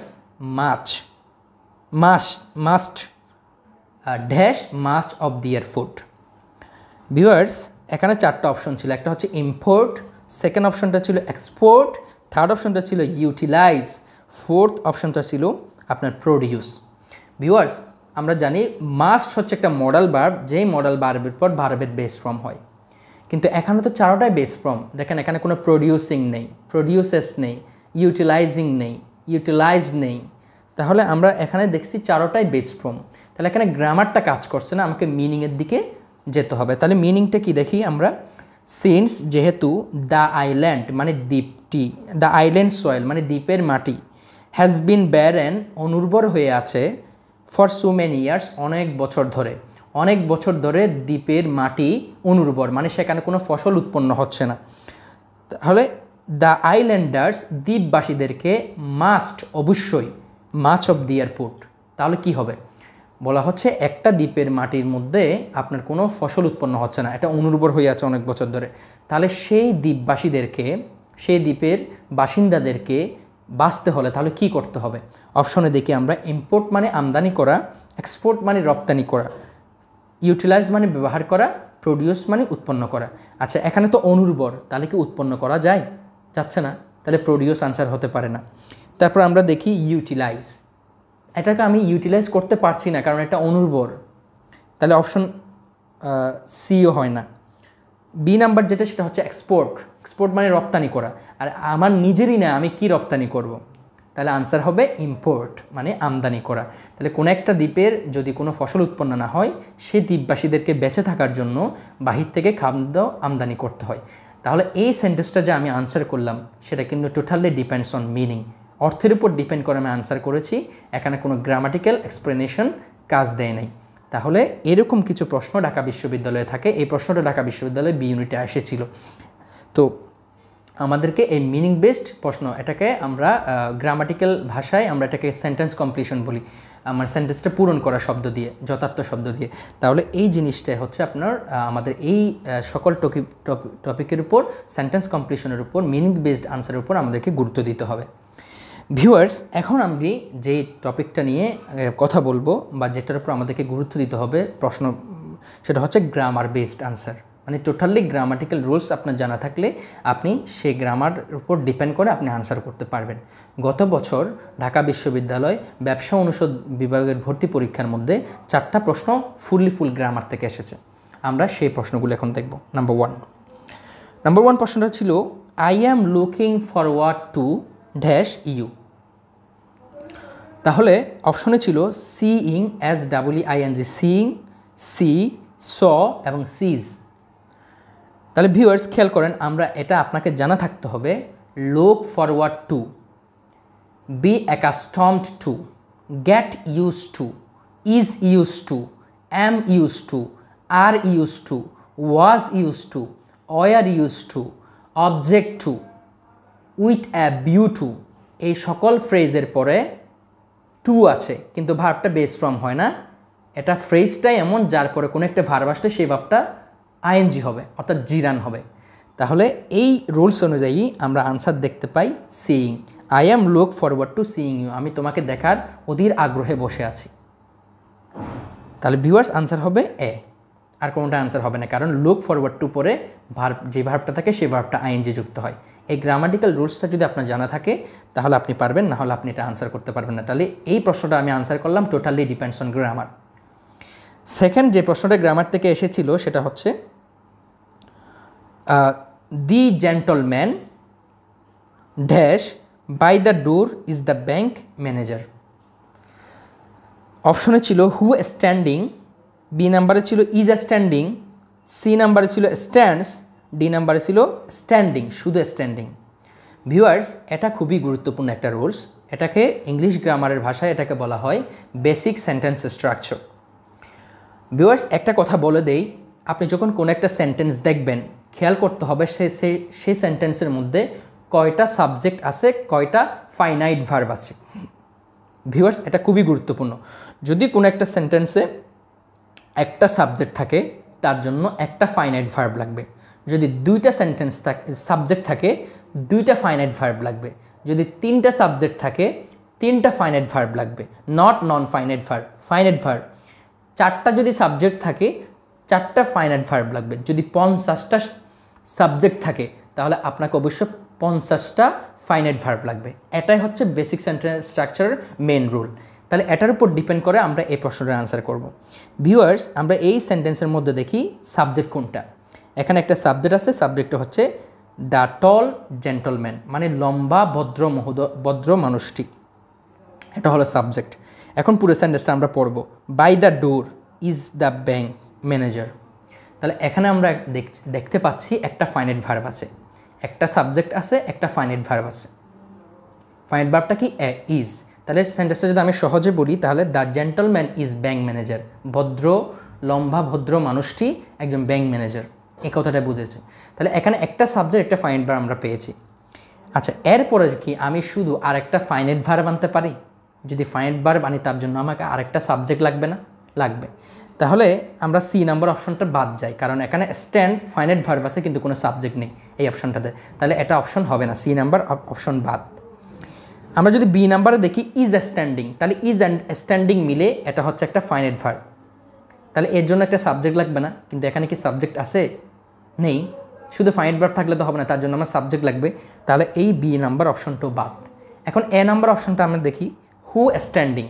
much mass must dash much of their food viewers এখানে চারটা অপশন ছিল একটা হচ্ছে ইম্পোর্ট সেকেন্ড অপশনটা ছিল এক্সপোর্ট থার্ড অপশনটা ছিল ইউটিলাইজ ফোর্থ অপশনটা ছিল আপনার প্রডিউস ভিউয়ার্স আমরা জানি মাস্ট হচ্ছে একটা মডেল বার্ব যেই মডেল বার্বের পর বার্বের বেস ফ্রম হয় কিন্তু এখানে তো চারোটাই বেস ফ্রম দেখেন এখানে কোনো প্রডিউসিং নেই প্রডিউসেস নেই ইউটিলাইজিং নেই ইউটিলাইজ নেই তাহলে আমরা এখানে দেখছি চারোটাই বেস ফর্ম তাহলে এখানে গ্রামারটা কাজ করছে না আমাকে মিনিংয়ের দিকে যেতে হবে তাহলে মিনিংটা কি দেখি আমরা সিন্স যেহেতু দ্য আইল্যান্ড মানে দ্বীপটি দ্য আইল্যান্ড সয়েল মানে দ্বীপের মাটি হ্যাজ বিন অ্যান্ড অনুর্বর হয়ে আছে ফর সো মেনি ইয়ার্স অনেক বছর ধরে অনেক বছর ধরে দ্বীপের মাটি অনুর্বর মানে সেখানে কোনো ফসল উৎপন্ন হচ্ছে না তাহলে দ্য আইল্যান্ডার্স দ্বীপবাসীদেরকে মাস্ট অবশ্যই মাছ অব দি এয়ারপোর্ট তাহলে কি হবে বলা হচ্ছে একটা দ্বীপের মাটির মধ্যে আপনার কোনো ফসল উৎপন্ন হচ্ছে না এটা অনুর্বর হয়ে আছে অনেক বছর ধরে তাহলে সেই দ্বীপবাসীদেরকে সেই দ্বীপের বাসিন্দাদেরকে বাঁচতে হলে তাহলে কি করতে হবে অপশনে দেখি আমরা ইম্পোর্ট মানে আমদানি করা এক্সপোর্ট মানে রপ্তানি করা ইউটিলাইজ মানে ব্যবহার করা প্রডিউস মানে উৎপন্ন করা আচ্ছা এখানে তো অনুর্বর তাহলে কি উৎপন্ন করা যায় যাচ্ছে না তাহলে প্রডিউস আনসার হতে পারে না তারপর আমরা দেখি ইউটিলাইজ এটাকে আমি ইউটিলাইজ করতে পারছি না কারণ এটা অনুর্বর তাহলে অপশন সিও হয় না বি নাম্বার যেটা সেটা হচ্ছে এক্সপোর্ট এক্সপোর্ট মানে রপ্তানি করা আর আমার নিজেরই না আমি কি রপ্তানি করব। তাহলে আনসার হবে ইম্পোর্ট মানে আমদানি করা তাহলে কোনো একটা দ্বীপের যদি কোনো ফসল উৎপন্ন না হয় সে দ্বীপবাসীদেরকে বেঁচে থাকার জন্য বাহির থেকে খাদ্য আমদানি করতে হয় তাহলে এই সেন্টেন্সটা যে আমি আনসার করলাম সেটা কিন্তু টোটালি ডিপেন্ডস অন মিনিং অর্থের উপর ডিপেন্ড করে আমি আনসার করেছি এখানে কোনো গ্রামাটিক্যাল এক্সপ্লেনেশন কাজ দেয় নাই তাহলে এরকম কিছু প্রশ্ন ঢাকা বিশ্ববিদ্যালয়ে থাকে এই প্রশ্নটা ঢাকা বিশ্ববিদ্যালয়ে বি ইউনিটে এসেছিল তো আমাদেরকে এই মিনিং বেসড প্রশ্ন এটাকে আমরা গ্রামাটিক্যাল ভাষায় আমরা এটাকে সেন্টেন্স কমপ্লিশন বলি আমার সেন্টেন্সটা পূরণ করা শব্দ দিয়ে যথার্থ শব্দ দিয়ে তাহলে এই জিনিসটা হচ্ছে আপনার আমাদের এই সকল টপিক টপিকের উপর সেন্টেন্স কমপ্লিশনের উপর মিনিং বেসড আনসারের উপর আমাদেরকে গুরুত্ব দিতে হবে ভিউয়ার্স এখন আমি যেই টপিকটা নিয়ে কথা বলবো বা যেটার উপর আমাদেরকে গুরুত্ব দিতে হবে প্রশ্ন সেটা হচ্ছে গ্রামার বেসড আনসার মানে টোটালি গ্রামাটিক্যাল রুলস আপনার জানা থাকলে আপনি সেই গ্রামার উপর ডিপেন্ড করে আপনি আনসার করতে পারবেন গত বছর ঢাকা বিশ্ববিদ্যালয় ব্যবসা অনুষদ বিভাগের ভর্তি পরীক্ষার মধ্যে চারটা প্রশ্ন ফুললি ফুল গ্রামার থেকে এসেছে আমরা সেই প্রশ্নগুলো এখন দেখব নাম্বার ওয়ান নাম্বার ওয়ান প্রশ্নটা ছিল I am looking forward to dash you তাহলে অপশনে ছিল seeing S W I N G seeing see saw এবং সিজ তাহলে ভিউয়ার্স খেয়াল করেন আমরা এটা আপনাকে জানা থাকতে হবে look forward to be accustomed to get used to is used to am used to are used to was used to were used to object to with a view to এই সকল ফ্রেজের পরে টু আছে কিন্তু ভার্বটা base form হয় না এটা ফ্রেজটাই এমন যার পরে কোনো একটা ভার্ব আসলে সেই ভাবটা আইএনজি হবে অর্থাৎ জিরান হবে তাহলে এই রুলস অনুযায়ী আমরা আনসার দেখতে পাই seeing I am look forward to seeing you আমি তোমাকে দেখার অধীর আগ্রহে বসে আছি তাহলে ভিউয়ার্স আনসার হবে এ আর কোনোটা আনসার হবে না কারণ লুক ফরওয়ার্ড টু পরে ভার্ব যে ভার্বটা থাকে সেই ভার্বটা আইএনজি যুক্ত হয় এই গ্রামাটিক্যাল রুলসটা যদি আপনার জানা থাকে তাহলে আপনি পারবেন না হলে আপনি এটা আনসার করতে পারবেন না তাহলে এই প্রশ্নটা আমি আনসার করলাম totally depends on grammar second যে প্রশ্নটা গ্রামার থেকে এসেছিল সেটা হচ্ছে the gentleman dash by the door is the bank manager অপশনে ছিল হু স্ট্যান্ডিং বি নাম্বারে ছিল ইজ স্ট্যান্ডিং সি নাম্বারে ছিল স্ট্যান্ডস ডি নাম্বারে ছিল স্ট্যান্ডিং শুধু স্ট্যান্ডিং ভিউয়ার্স এটা খুবই গুরুত্বপূর্ণ একটা রুলস এটাকে ইংলিশ গ্রামারের ভাষায় এটাকে বলা হয় বেসিক সেন্টেন্স স্ট্রাকচার ভিউয়ার্স একটা কথা বলে দেই আপনি যখন কোনো একটা সেন্টেন্স দেখবেন খেয়াল করতে হবে সে সেই সেই সেন্টেন্সের মধ্যে কয়টা সাবজেক্ট আছে কয়টা ফাইনাইট ভার্ব আছে ভিউয়ার্স এটা খুবই গুরুত্বপূর্ণ যদি কোনো একটা সেন্টেন্সে একটা সাবজেক্ট থাকে তার জন্য একটা ফাইনাইট ভার্ব লাগবে যদি দুইটা সেন্টেন্স থাকে সাবজেক্ট থাকে দুইটা ফাইনাইট ভার্ব লাগবে যদি তিনটা সাবজেক্ট থাকে তিনটা ফাইনাইট ভার্ব লাগবে not non finite verb finite verb চারটা যদি সাবজেক্ট থাকে চারটা ফাইনাইট ভার্ব লাগবে যদি পঞ্চাশটা সাবজেক্ট থাকে তাহলে আপনাকে অবশ্য পঞ্চাশটা ফাইনাইট ভার্ব লাগবে এটাই হচ্ছে বেসিক সেন্টেন্স স্ট্রাকচারের মেন রুল তাহলে এটার উপর ডিপেন্ড করে আমরা এই প্রশ্নটার আনসার করব ভিউয়ার্স আমরা এই সেন্টেন্সের মধ্যে দেখি সাবজেক্ট কোনটা এখানে একটা সাবজেক্ট আছে সাবজেক্ট হচ্ছে দ্য টল জেন্টলম্যান মানে লম্বা ভদ্র মহোদ ভদ্র মানুষটি এটা হলো সাবজেক্ট এখন পুরো সেন্টেন্সটা আমরা পড়ব by the door is the bank manager তাহলে এখানে আমরা দেখতে পাচ্ছি একটা ফাইনাইট ভার্ব আছে একটা সাবজেক্ট আছে একটা ফাইনাইট ভার্ব আছে ফাইনাইট ভার্বটা কি ইজ তাহলে সেন্টেন্সটা যদি আমি সহজে বলি তাহলে the gentleman is bank manager ভদ্র লম্বা ভদ্র মানুষটি একজন ব্যাঙ্ক ম্যানেজার এ কথাটা বুঝেছে তাহলে এখানে একটা সাবজেক্ট একটা ফাইনাইট ভার্ব আমরা পেয়েছি আচ্ছা এরপরে কি আমি শুধু আর একটা ফাইনাইট ভার্ব আনতে পারি যদি ফাইনাইট ভার্ব আনি তার জন্য আমাকে আরেকটা সাবজেক্ট লাগবে না লাগবে তাহলে আমরা সি নাম্বার অপশনটা বাদ যাই কারণ এখানে স্ট্যান্ড ফাইনাইট ভার্ব আছে কিন্তু কোনো সাবজেক্ট নেই এই অপশনটাতে তাহলে এটা অপশন হবে না সি নাম্বার অপশন বাদ আমরা যদি বি নাম্বারে দেখি ইজ স্ট্যান্ডিং তাহলে ইজ অ্যান্ড স্ট্যান্ডিং মিলে এটা হচ্ছে একটা ফাইনাইট ভার্ব তাহলে এর জন্য একটা সাবজেক্ট লাগবে না কিন্তু এখানে কি সাবজেক্ট আছে নেই শুধু ফাইনাইট ভার্ব থাকলে তো হবে না তার জন্য আমার সাবজেক্ট লাগবে তাহলে এই বি নাম্বার অপশনটাও বাদ এখন এ নাম্বার অপশনটা আমরা দেখি হু স্ট্যান্ডিং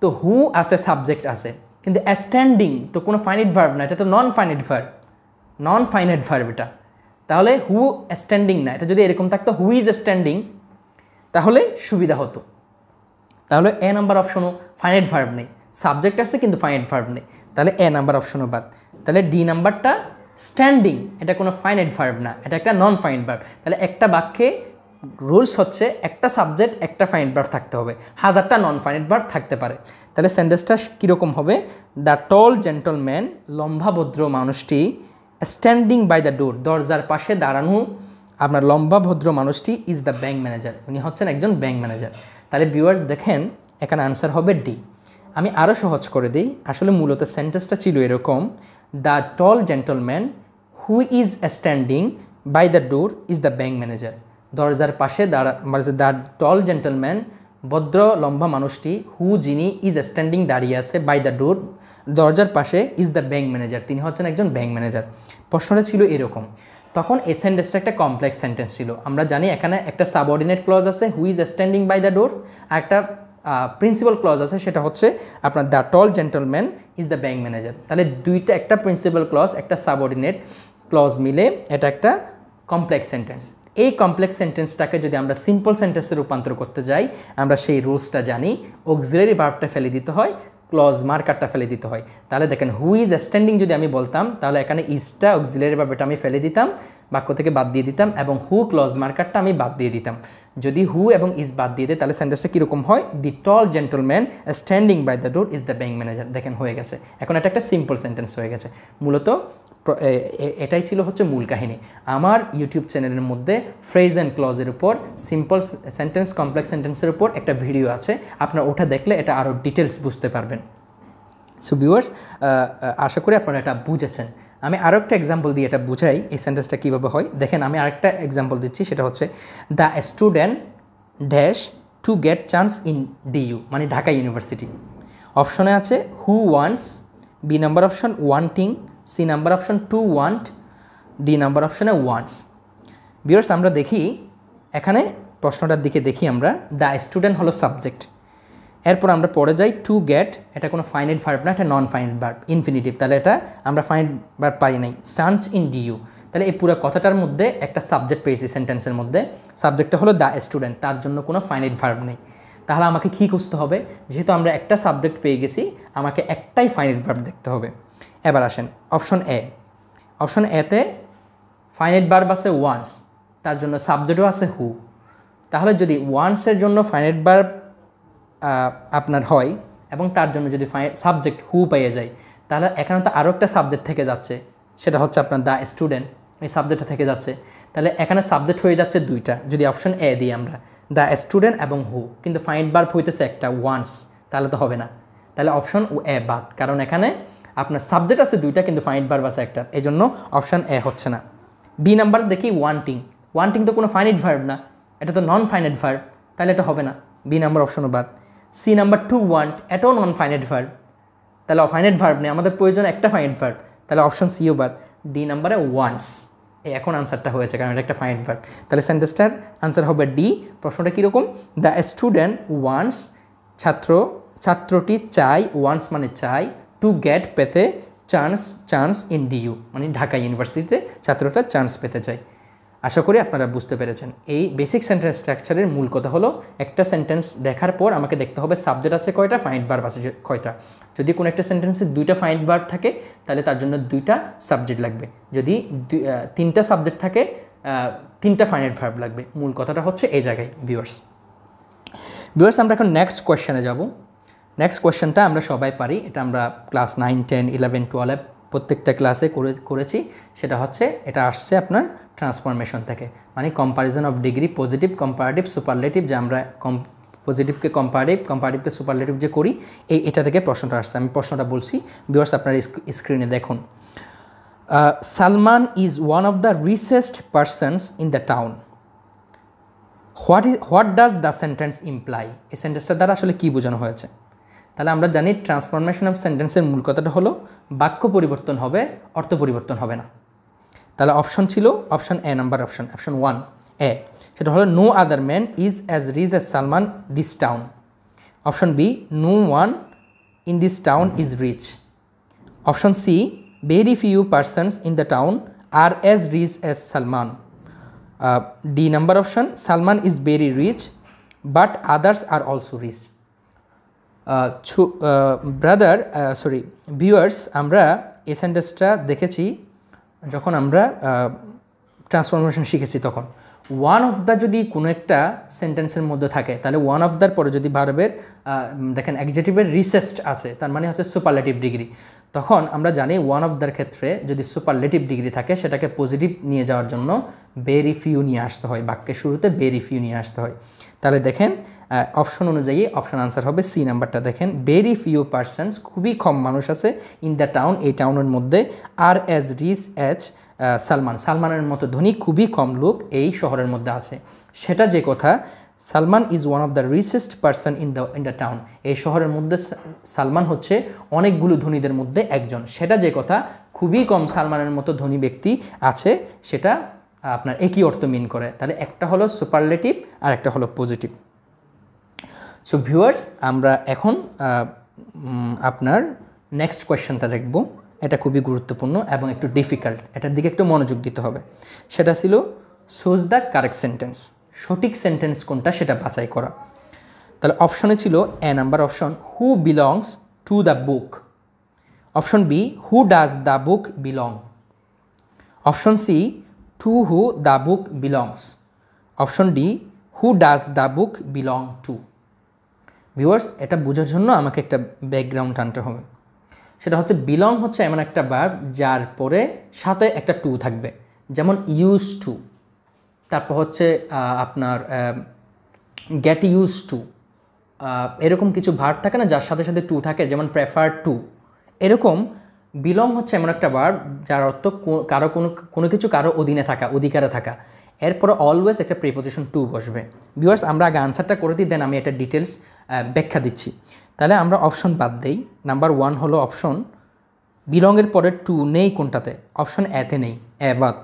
তো হু আছে সাবজেক্ট আছে কিন্তু অ্যাস্ট্যান্ডিং তো কোনো ফাইনাইট ভার্ব না এটা তো non finite verb non finite verb এটা তাহলে হু অ্যাস্ট্যান্ডিং না এটা যদি এরকম থাকতো হু ইজ স্ট্যান্ডিং তাহলে সুবিধা হতো তাহলে এ নাম্বার অপশনও ফাইনাইট ভার্ব নেই সাবজেক্ট আছে কিন্তু ফাইনাইট ভার্ব নেই তাহলে এ নাম্বার অপশনও বাদ তাহলে ডি নাম্বারটা স্ট্যান্ডিং এটা কোনো ফাইনাইট ভার্ব না এটা একটা নন ফাইনাইট ভার্ব তাহলে একটা বাক্যে রুলস হচ্ছে একটা সাবজেক্ট একটা ফাইনাইট বার থাকতে হবে হাজারটা নন ফাইনাইট বার থাকতে পারে তাহলে সেন্টেন্সটা কীরকম হবে দ্য টল জেন্টলম্যান লম্বা ভদ্র মানুষটি স্ট্যান্ডিং বাই দ্য ডোর দরজার পাশে দাঁড়ানো আপনার লম্বা ভদ্র মানুষটি ইজ দ্য ব্যাংক ম্যানেজার উনি হচ্ছেন একজন ব্যাঙ্ক ম্যানেজার তাহলে ভিউয়ার্স দেখেন এখানে আনসার হবে ডি আমি আরও সহজ করে দিই আসলে মূলত সেন্টেন্সটা ছিল এরকম the tall gentleman who is standing by the door is the bank manager দরজার পাশে দাঁড়া দ্য টল জেন্টেলম্যান ভদ্র লম্বা মানুষটি হু যিনি ইজ স্ট্যান্ডিং দাঁড়িয়ে আছে বাই দ্য ডোর দরজার পাশে ইজ দ্য ব্যাঙ্ক ম্যানেজার তিনি হচ্ছেন একজন ব্যাঙ্ক ম্যানেজার প্রশ্নটা ছিল এরকম তখন এই সেন্টেন্সটা একটা কমপ্লেক্স সেন্টেন্স ছিল আমরা জানি এখানে একটা সাবঅর্ডিনেট ক্লজ আছে who is standing by the door আর একটা প্রিন্সিপাল ক্লজ আছে সেটা হচ্ছে আপনার the tall gentleman is the bank manager তাহলে দুইটা একটা প্রিন্সিপাল ক্লজ একটা সাবঅর্ডিনেট ক্লজ মিলে এটা একটা কমপ্লেক্স সেন্টেন্স এই কমপ্লেক্স সেন্টেন্সটাকে যদি আমরা সিম্পল সেন্টেন্সে রূপান্তর করতে যাই আমরা সেই রুলসটা জানি অক্সিলারি ভার্বটা ফেলে দিতে হয় ক্লজ মার্কারটা ফেলে দিতে হয় তাহলে দেখেন হুইজ স্ট্যান্ডিং যদি আমি বলতাম তাহলে এখানে ইজটা অক্সিলারি ভার্বটা আমি ফেলে দিতাম বাক্য থেকে বাদ দিয়ে দিতাম এবং হু ক্লজ মার্কারটা আমি বাদ দিয়ে দিতাম যদি হু এবং ইজ বাদ দিয়ে দেয় তাহলে সেন্টেন্সটা কীরকম হয় the tall gentleman standing by the road is the bank manager দেখেন হয়ে গেছে এখন এটা একটা সিম্পল সেন্টেন্স হয়ে গেছে মূলত এটাই ছিল হচ্ছে মূল কাহিনী আমার ইউটিউব চ্যানেলের মধ্যে ফ্রেজ অ্যান্ড ক্লজের উপর সিম্পল সেন্টেন্স কমপ্লেক্স সেন্টেন্সের উপর একটা ভিডিও আছে আপনার ওটা দেখলে এটা আরও ডিটেলস বুঝতে পারবেন সো ভিউয়ার্স আশা করি আপনারা এটা বুঝেছেন আমি আরও একটা এক্সাম্পল দিয়ে এটা বুঝাই এই সেন্টেন্সটা কীভাবে হয় দেখেন আমি আরেকটা এক্সাম্পল দিচ্ছি সেটা হচ্ছে the student dash to get chance in DU মানে ঢাকা ইউনিভার্সিটি অপশনে আছে who wants B number option wanting C number option to want D number অপশনে ওয়ান্টস বিয়ার্স আমরা দেখি এখানে প্রশ্নটার দিকে দেখি আমরা দ্য স্টুডেন্ট হলো সাবজেক্ট এরপর আমরা পড়ে যাই টু গেট এটা কোনো ফাইনাইট ভার্ব না এটা নন ফাইনাইট ভার্ব ইনফিনিটিভ তাহলে এটা আমরা ফাইনাইট ভার্ব পাই নাই সান্স ইন ডিউ তাহলে এই পুরো কথাটার মধ্যে একটা সাবজেক্ট পেয়েছি সেন্টেন্সের মধ্যে সাবজেক্টটা হলো দ্য স্টুডেন্ট তার জন্য কোনো ফাইনাইট ভার্ব নেই তাহলে আমাকে কী খুঁজতে হবে যেহেতু আমরা একটা সাবজেক্ট পেয়ে গেছি আমাকে একটাই ফাইনাইট ভার্ব দেখতে হবে এবার আসেন অপশন এ অপশন এতে ফাইনাইট ভার্ব আছে ওয়ান্স তার জন্য সাবজেক্টও আছে হু তাহলে যদি ওয়ান্সের জন্য ফাইনাইট ভার্ব আপনার হয় এবং তার জন্য যদি সাবজেক্ট হু পেয়ে যায় তাহলে এখানে তো আরও একটা সাবজেক্ট থেকে যাচ্ছে সেটা হচ্ছে আপনার দ্য স্টুডেন্ট এই সাবজেক্টটা থেকে যাচ্ছে তাহলে এখানে সাবজেক্ট হয়ে যাচ্ছে দুইটা যদি অপশন এ দিই আমরা দ্য স্টুডেন্ট এবং হু কিন্তু ফাইন্ড বার্ব হইতেছে একটা ওয়ান্স তাহলে তো হবে না তাহলে অপশন এ বাদ কারণ এখানে আপনার সাবজেক্ট আছে দুইটা কিন্তু ফাইন্ড বার্ভ আছে একটা এই জন্য অপশান এ হচ্ছে না বি নাম্বার দেখি ওয়ান্টিং ওয়ান্টিং তো কোনো ফাইনাইট ভার্ভ না এটা তো নন এড ভার্ভ তাহলে এটা হবে না বি নাম্বার অপশনও বাদ সি নাম্বার টু ওয়ান্ট এটাও নন ফাইনাইট ভার্ব তাহলে ফাইনাইট ভার্ব নেই আমাদের প্রয়োজন একটা ফাইনাইট ভার্ব তাহলে অপশন সিও বাদ ডি নাম্বারে ওয়ান্স এখন আনসারটা হয়েছে কারণ এটা একটা ফাইন ভার্ব তাহলে সেন্টেন্সটার আনসার হবে ডি প্রশ্নটা কীরকম দ্য স্টুডেন্ট ওয়ান্স ছাত্র ছাত্রটি চাই ওয়ান্স মানে চাই টু গেট পেতে chance chance in D U মানে ঢাকা ইউনিভার্সিটিতে ছাত্রটা চান্স পেতে চায় আশা করি আপনারা বুঝতে পেরেছেন এই বেসিক সেন্টেন্স স্ট্রাকচারের মূল কথা হলো একটা সেন্টেন্স দেখার পর আমাকে দেখতে হবে সাবজেক্ট আছে কয়টা ফাইন্ড ভার্ব আছে কয়টা যদি কোনো একটা সেন্টেন্সে দুইটা ফাইন্ড ভার্ব থাকে তাহলে তার জন্য দুইটা সাবজেক্ট লাগবে যদি তিনটা সাবজেক্ট থাকে তিনটা ফাইনাইট ভার্ব লাগবে মূল কথাটা হচ্ছে এই জায়গায় ভিউয়ার্স ভিউয়ার্স আমরা এখন নেক্সট কোয়েশ্চনে যাব নেক্সট কোয়েশ্চেনটা আমরা সবাই পারি এটা আমরা class nine ten eleven twelve প্রত্যেকটা ক্লাসে করে করেছি সেটা হচ্ছে এটা আসছে আপনার ট্রান্সফরমেশন থেকে মানে comparison of degree positive comparative superlative যে আমরা কম পজিটিভকে কম্পারেটিভ কম্পারেটিভকে সুপারলেটিভ যে করি এই এটা থেকে প্রশ্নটা আসছে আমি প্রশ্নটা বলছি বিওয়ার্স আপনার স্ক্রিনে দেখুন Salman is one of the richest persons in the town what is what does the sentence imply এই সেন্টেন্সটা দ্বারা আসলে কী বোঝানো হয়েছে তাহলে আমরা জানি ট্রান্সফরমেশন অফ সেন্টেন্সের মূল কথাটা হলো বাক্য পরিবর্তন হবে অর্থ পরিবর্তন হবে না তাহলে অপশন ছিল option A number option option one A সেটা হলো no other man is as rich as Salman this town option B no one in this town is rich option C very few persons in the town are as rich as Salman D number option Salman is very rich but others are also rich brother sorry viewers আমরা এ সেন্টেন্সটা দেখেছি যখন আমরা transformation শিখেছি তখন one of the যদি কোনো একটা সেন্টেন্সের মধ্যে থাকে তাহলে ওয়ান অফ দ্যার পরে যদি ভারবের দেখেন একজেটিভের রিসেস্ট আছে তার মানে হচ্ছে সুপারলেটিভ ডিগ্রি তখন আমরা জানি ওয়ান অফ দ্যার ক্ষেত্রে যদি সুপারলেটিভ ডিগ্রি থাকে সেটাকে পজিটিভ নিয়ে যাওয়ার জন্য বেরি ফিউ নিয়ে আসতে হয় বাক্যের শুরুতে বেরি ফিউ নিয়ে আসতে হয় তাহলে দেখেন অপশন অনুযায়ী অপশন আনসার হবে সি নাম্বারটা দেখেন ভেরি ফিউ পার্সনস খুবই কম মানুষ আছে ইন দ্য টাউন এই টাউনের মধ্যে are as rich as Salman সালমানের মতো ধনী খুবই কম লোক এই শহরের মধ্যে আছে সেটা যে কথা Salman is one of the richest person in the in the town এই শহরের মধ্যে সালমান হচ্ছে অনেকগুলো ধনীদের মধ্যে একজন সেটা যে কথা খুবই কম সালমানের মতো ধনী ব্যক্তি আছে সেটা আপনার একই অর্থ মিন করে তাহলে একটা হলো সুপারলেটিভ আর একটা হলো পজিটিভ সো ভিউয়ার্স আমরা এখন আপনার নেক্সট কোয়েশ্চেনটা দেখব এটা খুবই গুরুত্বপূর্ণ এবং একটু ডিফিকাল্ট এটার দিকে একটু মনোযোগ দিতে হবে সেটা ছিল সোজ দ্য কারেক্ট সেন্টেন্স সঠিক সেন্টেন্স কোনটা সেটা বাছাই করা তাহলে অপশনে ছিল A number option who belongs to the book option B who does the book belong option C to who the book belongs option D who does the book belong to viewers এটা বোঝার জন্য আমাকে একটা background টানতে হবে সেটা হচ্ছে belong হচ্ছে এমন একটা বার যার পরে সাথে একটা টু থাকবে যেমন ইউজ টু তারপর হচ্ছে আপনার গেট ইউজ টু এরকম কিছু ভার থাকে না যার সাথে সাথে টু থাকে যেমন প্রেফার টু এরকম বিলং হচ্ছে এমন একটা বার যার অর্থ কারো কোনো কোনো কিছু কারো অধীনে থাকা অধিকারে থাকা এরপরে অলওয়েজ একটা প্রিপোজিশন টু বসবে বিওয়ার্স আমরা আগে আনসারটা করে দিই দেন আমি একটা ডিটেলস ব্যাখ্যা দিচ্ছি তাহলে আমরা অপশন বাদ দেই নাম্বার ওয়ান হলো অপশন বিলংয়ের পরে টু নেই কোনটাতে অপশন এতে নেই এ বাদ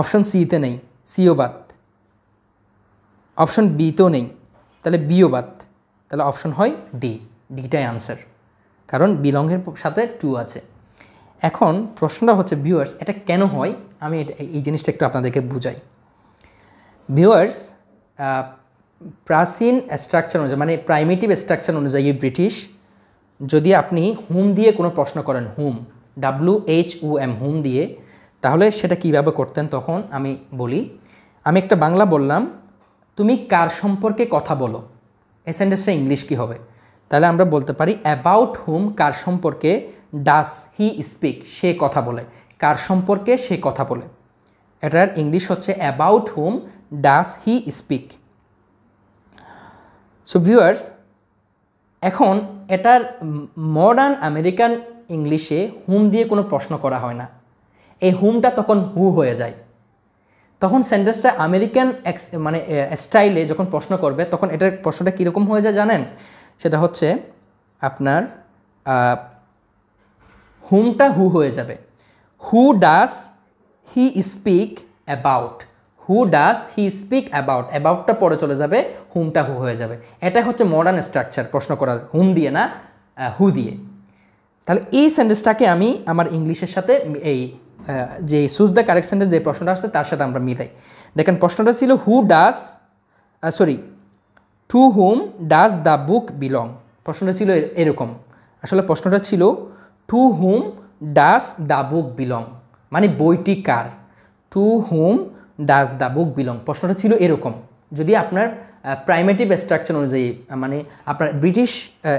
অপশন সিতে নেই সিও বাদ অপশন বিতেও নেই তাহলে বিও বাদ তাহলে অপশন হয় ডি ডিটাই আনসার কারণ বিলংয়ের সাথে টু আছে এখন প্রশ্নটা হচ্ছে ভিউয়ার্স এটা কেন হয় আমি এই জিনিসটা একটু আপনাদেরকে বুঝাই ভিউয়ার্স প্রাচীন স্ট্রাকচার অনুযায়ী মানে প্রাইমেটিভ স্ট্রাকচার অনুযায়ী ব্রিটিশ যদি আপনি হুম দিয়ে কোনো প্রশ্ন করেন whom W H O M whom দিয়ে তাহলে সেটা কিভাবে করতেন তখন আমি বলি আমি একটা বাংলা বললাম তুমি কার সম্পর্কে কথা বলো এ সেন্টেন্সটা ইংলিশ কী হবে তাহলে আমরা বলতে পারি অ্যাবাউট হুম কার সম্পর্কে ডাস হি স্পিক সে কথা বলে কার সম্পর্কে সে কথা বলে এটার ইংলিশ হচ্ছে about whom does he speak so viewers এখন এটার মডার্ন আমেরিকান ইংলিশে হুম দিয়ে কোনো প্রশ্ন করা হয় না এই হুমটা তখন হু হয়ে যায় তখন সেন্টেন্সটা আমেরিকান মানে স্টাইলে যখন প্রশ্ন করবে তখন এটার প্রশ্নটা কীরকম হয়ে যায় জানেন সেটা হচ্ছে আপনার হুমটা হু হয়ে যাবে who does he speak about who does he speak about অ্যাবাউটটা পরে চলে যাবে হুমটা হু হয়ে যাবে এটা হচ্ছে মডার্ন স্ট্রাকচার প্রশ্ন করা হুম দিয়ে না হু দিয়ে তাহলে এই সেন্টেন্সটাকে আমি আমার ইংলিশের সাথে এই যে সুজ দ্য কারেক্ট সেন্টেন্স যে প্রশ্নটা আসছে তার সাথে আমরা মিলাই দেখেন প্রশ্নটা ছিল who does sorry to whom does the book belong প্রশ্নটা ছিল এরকম আসলে প্রশ্নটা ছিল to whom does the book belong মানে বইটি কার to whom does the book belong প্রশ্নটা ছিল এরকম যদি আপনার প্রাইমেটিভ স্ট্রাকচার অনুযায়ী মানে আপনার ব্রিটিশ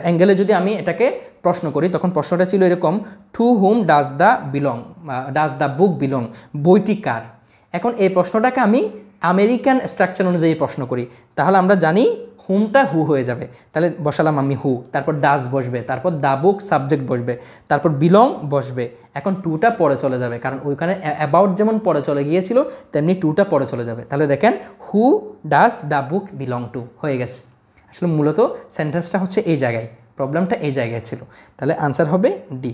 অ্যাঙ্গেলে যদি আমি এটাকে প্রশ্ন করি তখন প্রশ্নটা ছিল এরকম to whom does the belong does the book belong বইটি কার এখন এই প্রশ্নটাকে আমি আমেরিকান স্ট্রাকচার অনুযায়ী প্রশ্ন করি তাহলে আমরা জানি হুমটা হু হয়ে যাবে তাহলে বসালাম আমি হু তারপর ডাস বসবে তারপর দাবুক সাবজেক্ট বসবে তারপর বিলং বসবে এখন টুটা পরে চলে যাবে কারণ ওইখানে অ্যাবাউট যেমন পরে চলে গিয়েছিল তেমনি টুটা পরে চলে যাবে তাহলে দেখেন হু ডাস দাবুক বিলং টু হয়ে গেছে আসলে মূলত সেন্টেন্সটা হচ্ছে এই জায়গায় প্রবলেমটা এই জায়গায় ছিল তাহলে আনসার হবে ডি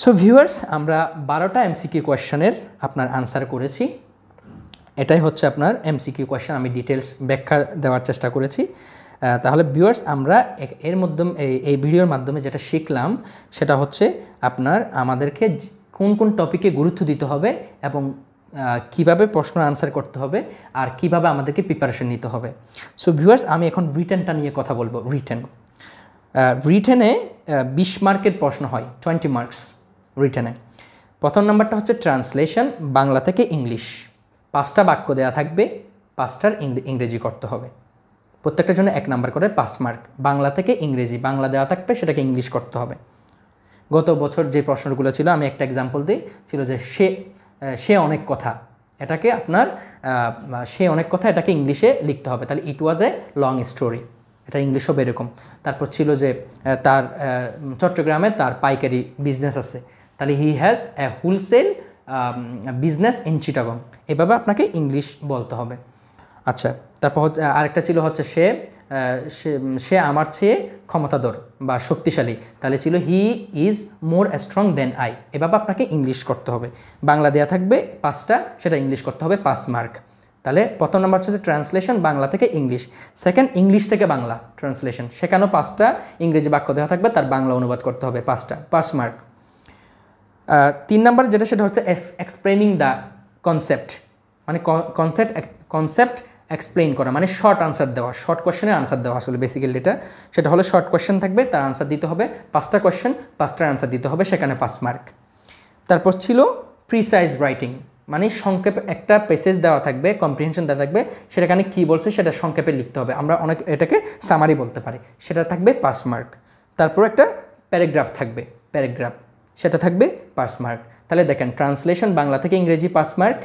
সো ভিউয়ার্স আমরা বারোটা এমসিকে কোয়েশ্চনের আপনার আনসার করেছি এটাই হচ্ছে আপনার এমসিকিউ কোয়েশ্চেন আমি ডিটেলস ব্যাখ্যা দেওয়ার চেষ্টা করেছি তাহলে ভিউয়ার্স আমরা এর মাধ্যমে এই ভিডিওর মাধ্যমে যেটা শিখলাম সেটা হচ্ছে আপনার আমাদেরকে কোন কোন টপিকে গুরুত্ব দিতে হবে এবং কিভাবে প্রশ্ন আনসার করতে হবে আর কিভাবে আমাদেরকে প্রিপারেশন নিতে হবে সো ভিউয়ার্স আমি এখন রিটার্নটা নিয়ে কথা বলবো রিটার্ন রিটেনে বিশ মার্কের প্রশ্ন হয় টোয়েন্টি মার্কস রিটেনে প্রথম নাম্বারটা হচ্ছে ট্রান্সলেশন বাংলা থেকে ইংলিশ পাঁচটা বাক্য দেয়া থাকবে পাঁচটার ইংরেজি করতে হবে প্রত্যেকটার জন্য এক নাম্বার করে পাঁচ মার্ক বাংলা থেকে ইংরেজি বাংলা দেওয়া থাকবে সেটাকে ইংলিশ করতে হবে গত বছর যে প্রশ্নগুলো ছিল আমি একটা এক্সাম্পল দিই ছিল যে সে সে অনেক কথা এটাকে আপনার সে অনেক কথা এটাকে ইংলিশে লিখতে হবে তাহলে it was a long story এটা ইংলিশ হবে এরকম তারপর ছিল যে তার চট্টগ্রামে তার পাইকারি বিজনেস আছে তাহলে he has a wholesale business in Chittagong এভাবে আপনাকে ইংলিশ বলতে হবে আচ্ছা তারপর হচ্ছে আরেকটা ছিল হচ্ছে সে সে আমার চেয়ে ক্ষমতাধর বা শক্তিশালী তাহলে ছিল he is more strong than I এভাবে আপনাকে ইংলিশ করতে হবে বাংলা দেওয়া থাকবে পাঁচটা সেটা ইংলিশ করতে হবে পাঁচ মার্ক তাহলে প্রথম নাম্বার হচ্ছে ট্রান্সলেশন বাংলা থেকে ইংলিশ সেকেন্ড ইংলিশ থেকে বাংলা ট্রান্সলেশন সেখানেও পাঁচটা ইংরেজি বাক্য দেওয়া থাকবে তার বাংলা অনুবাদ করতে হবে পাঁচটা পাঁচ মার্ক তিন নাম্বার যেটা সেটা হচ্ছে এক্সপ্লেনিং দ্য কনসেপ্ট মানে কনসেপ্ট কনসেপ্ট এক্সপ্লেন করা মানে শর্ট আনসার দেওয়া শর্ট কোয়েশনের আনসার দেওয়া আসলে বেসিক্যালি এটা সেটা হলো শর্ট কোয়েশন থাকবে তার আনসার দিতে হবে পাঁচটা কোয়েশ্চেন পাঁচটার আনসার দিতে হবে সেখানে পাঁচ মার্ক তারপর ছিল প্রিসাইজ রাইটিং মানে সংক্ষেপে একটা পেসেজ দেওয়া থাকবে কম্প্রিহেনশন দেওয়া থাকবে সেটাখানে কী বলছে সেটা সংক্ষেপে লিখতে হবে আমরা অনেক এটাকে সামারি বলতে পারি সেটা থাকবে পাঁচ মার্ক তারপর একটা প্যারাগ্রাফ থাকবে প্যারাগ্রাফ সেটা থাকবে পাঁচ মার্ক তাহলে দেখেন ট্রান্সলেশন বাংলা থেকে ইংরেজি পাঁচ মার্ক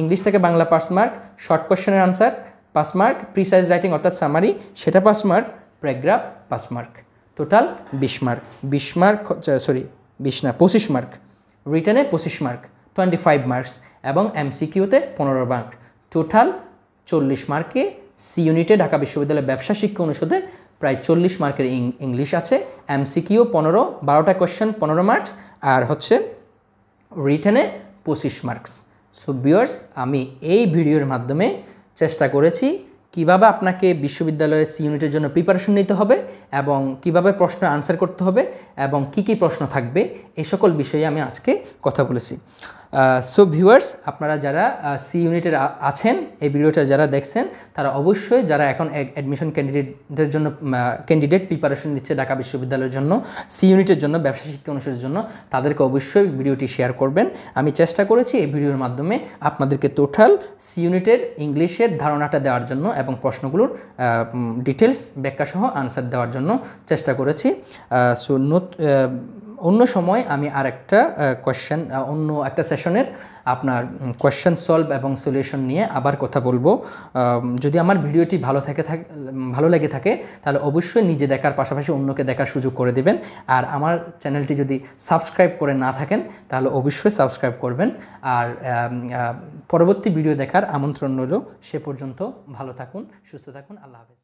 ইংলিশ থেকে বাংলা পাঁচ মার্ক শর্ট কোয়েশ্চেনের আনসার পাঁচ মার্ক প্রিসাইজ রাইটিং অর্থাৎ সামারি সেটা পাঁচ মার্ক প্যারাগ্রাফ পাঁচ মার্ক টোটাল বিশ মার্ক বিশ মার্ক সরি বিশ না পঁচিশ মার্ক রিটার্নে পঁচিশ মার্ক টোয়েন্টি ফাইভ মার্কস এবং এমসিকিউতে পনেরো মার্ক টোটাল চল্লিশ মার্কে সি ইউনিটে ঢাকা বিশ্ববিদ্যালয়ের ব্যবসা শিক্ষা অনুষদে প্রায় চল্লিশ মার্কের ইংলিশ আছে এমসিকিউ পনেরো বারোটা কোয়েশ্চেন পনেরো মার্কস আর হচ্ছে রিটেনে পঁচিশ মার্কস সো বিয়ার্স আমি এই ভিডিওর মাধ্যমে চেষ্টা করেছি কিভাবে আপনাকে বিশ্ববিদ্যালয়ের সি ইউনিটের জন্য প্রিপারেশন নিতে হবে এবং কিভাবে প্রশ্ন আনসার করতে হবে এবং কি কি প্রশ্ন থাকবে এই সকল বিষয়ে আমি আজকে কথা বলেছি সো ভিউয়ার্স আপনারা যারা সি ইউনিটের আছেন এই ভিডিওটা যারা দেখছেন তারা অবশ্যই যারা এখন অ্যাডমিশন ক্যান্ডিডেটদের জন্য ক্যান্ডিডেট প্রিপারেশন দিচ্ছে ঢাকা বিশ্ববিদ্যালয়ের জন্য সি ইউনিটের জন্য ব্যবসা শিক্ষা অনুষদের জন্য তাদেরকে অবশ্যই ভিডিওটি শেয়ার করবেন আমি চেষ্টা করেছি এই ভিডিওর মাধ্যমে আপনাদেরকে টোটাল সি ইউনিটের ইংলিশের ধারণাটা দেওয়ার জন্য এবং প্রশ্নগুলোর ডিটেলস ব্যাখ্যাসহ আনসার দেওয়ার জন্য চেষ্টা করেছি সো অন্য সময় আমি আর একটা কোয়েশ্চেন অন্য একটা সেশনের আপনার কোয়েশ্চেন সলভ এবং সলিউশন নিয়ে আবার কথা বলবো যদি আমার ভিডিওটি ভালো থাকে ভালো লেগে থাকে তাহলে অবশ্যই নিজে দেখার পাশাপাশি অন্যকে দেখার সুযোগ করে দেবেন আর আমার চ্যানেলটি যদি সাবস্ক্রাইব করে না থাকেন তাহলে অবশ্যই সাবস্ক্রাইব করবেন আর পরবর্তী ভিডিও দেখার আমন্ত্রণ রইল সে পর্যন্ত ভালো থাকুন সুস্থ থাকুন আল্লাহ হাফেজ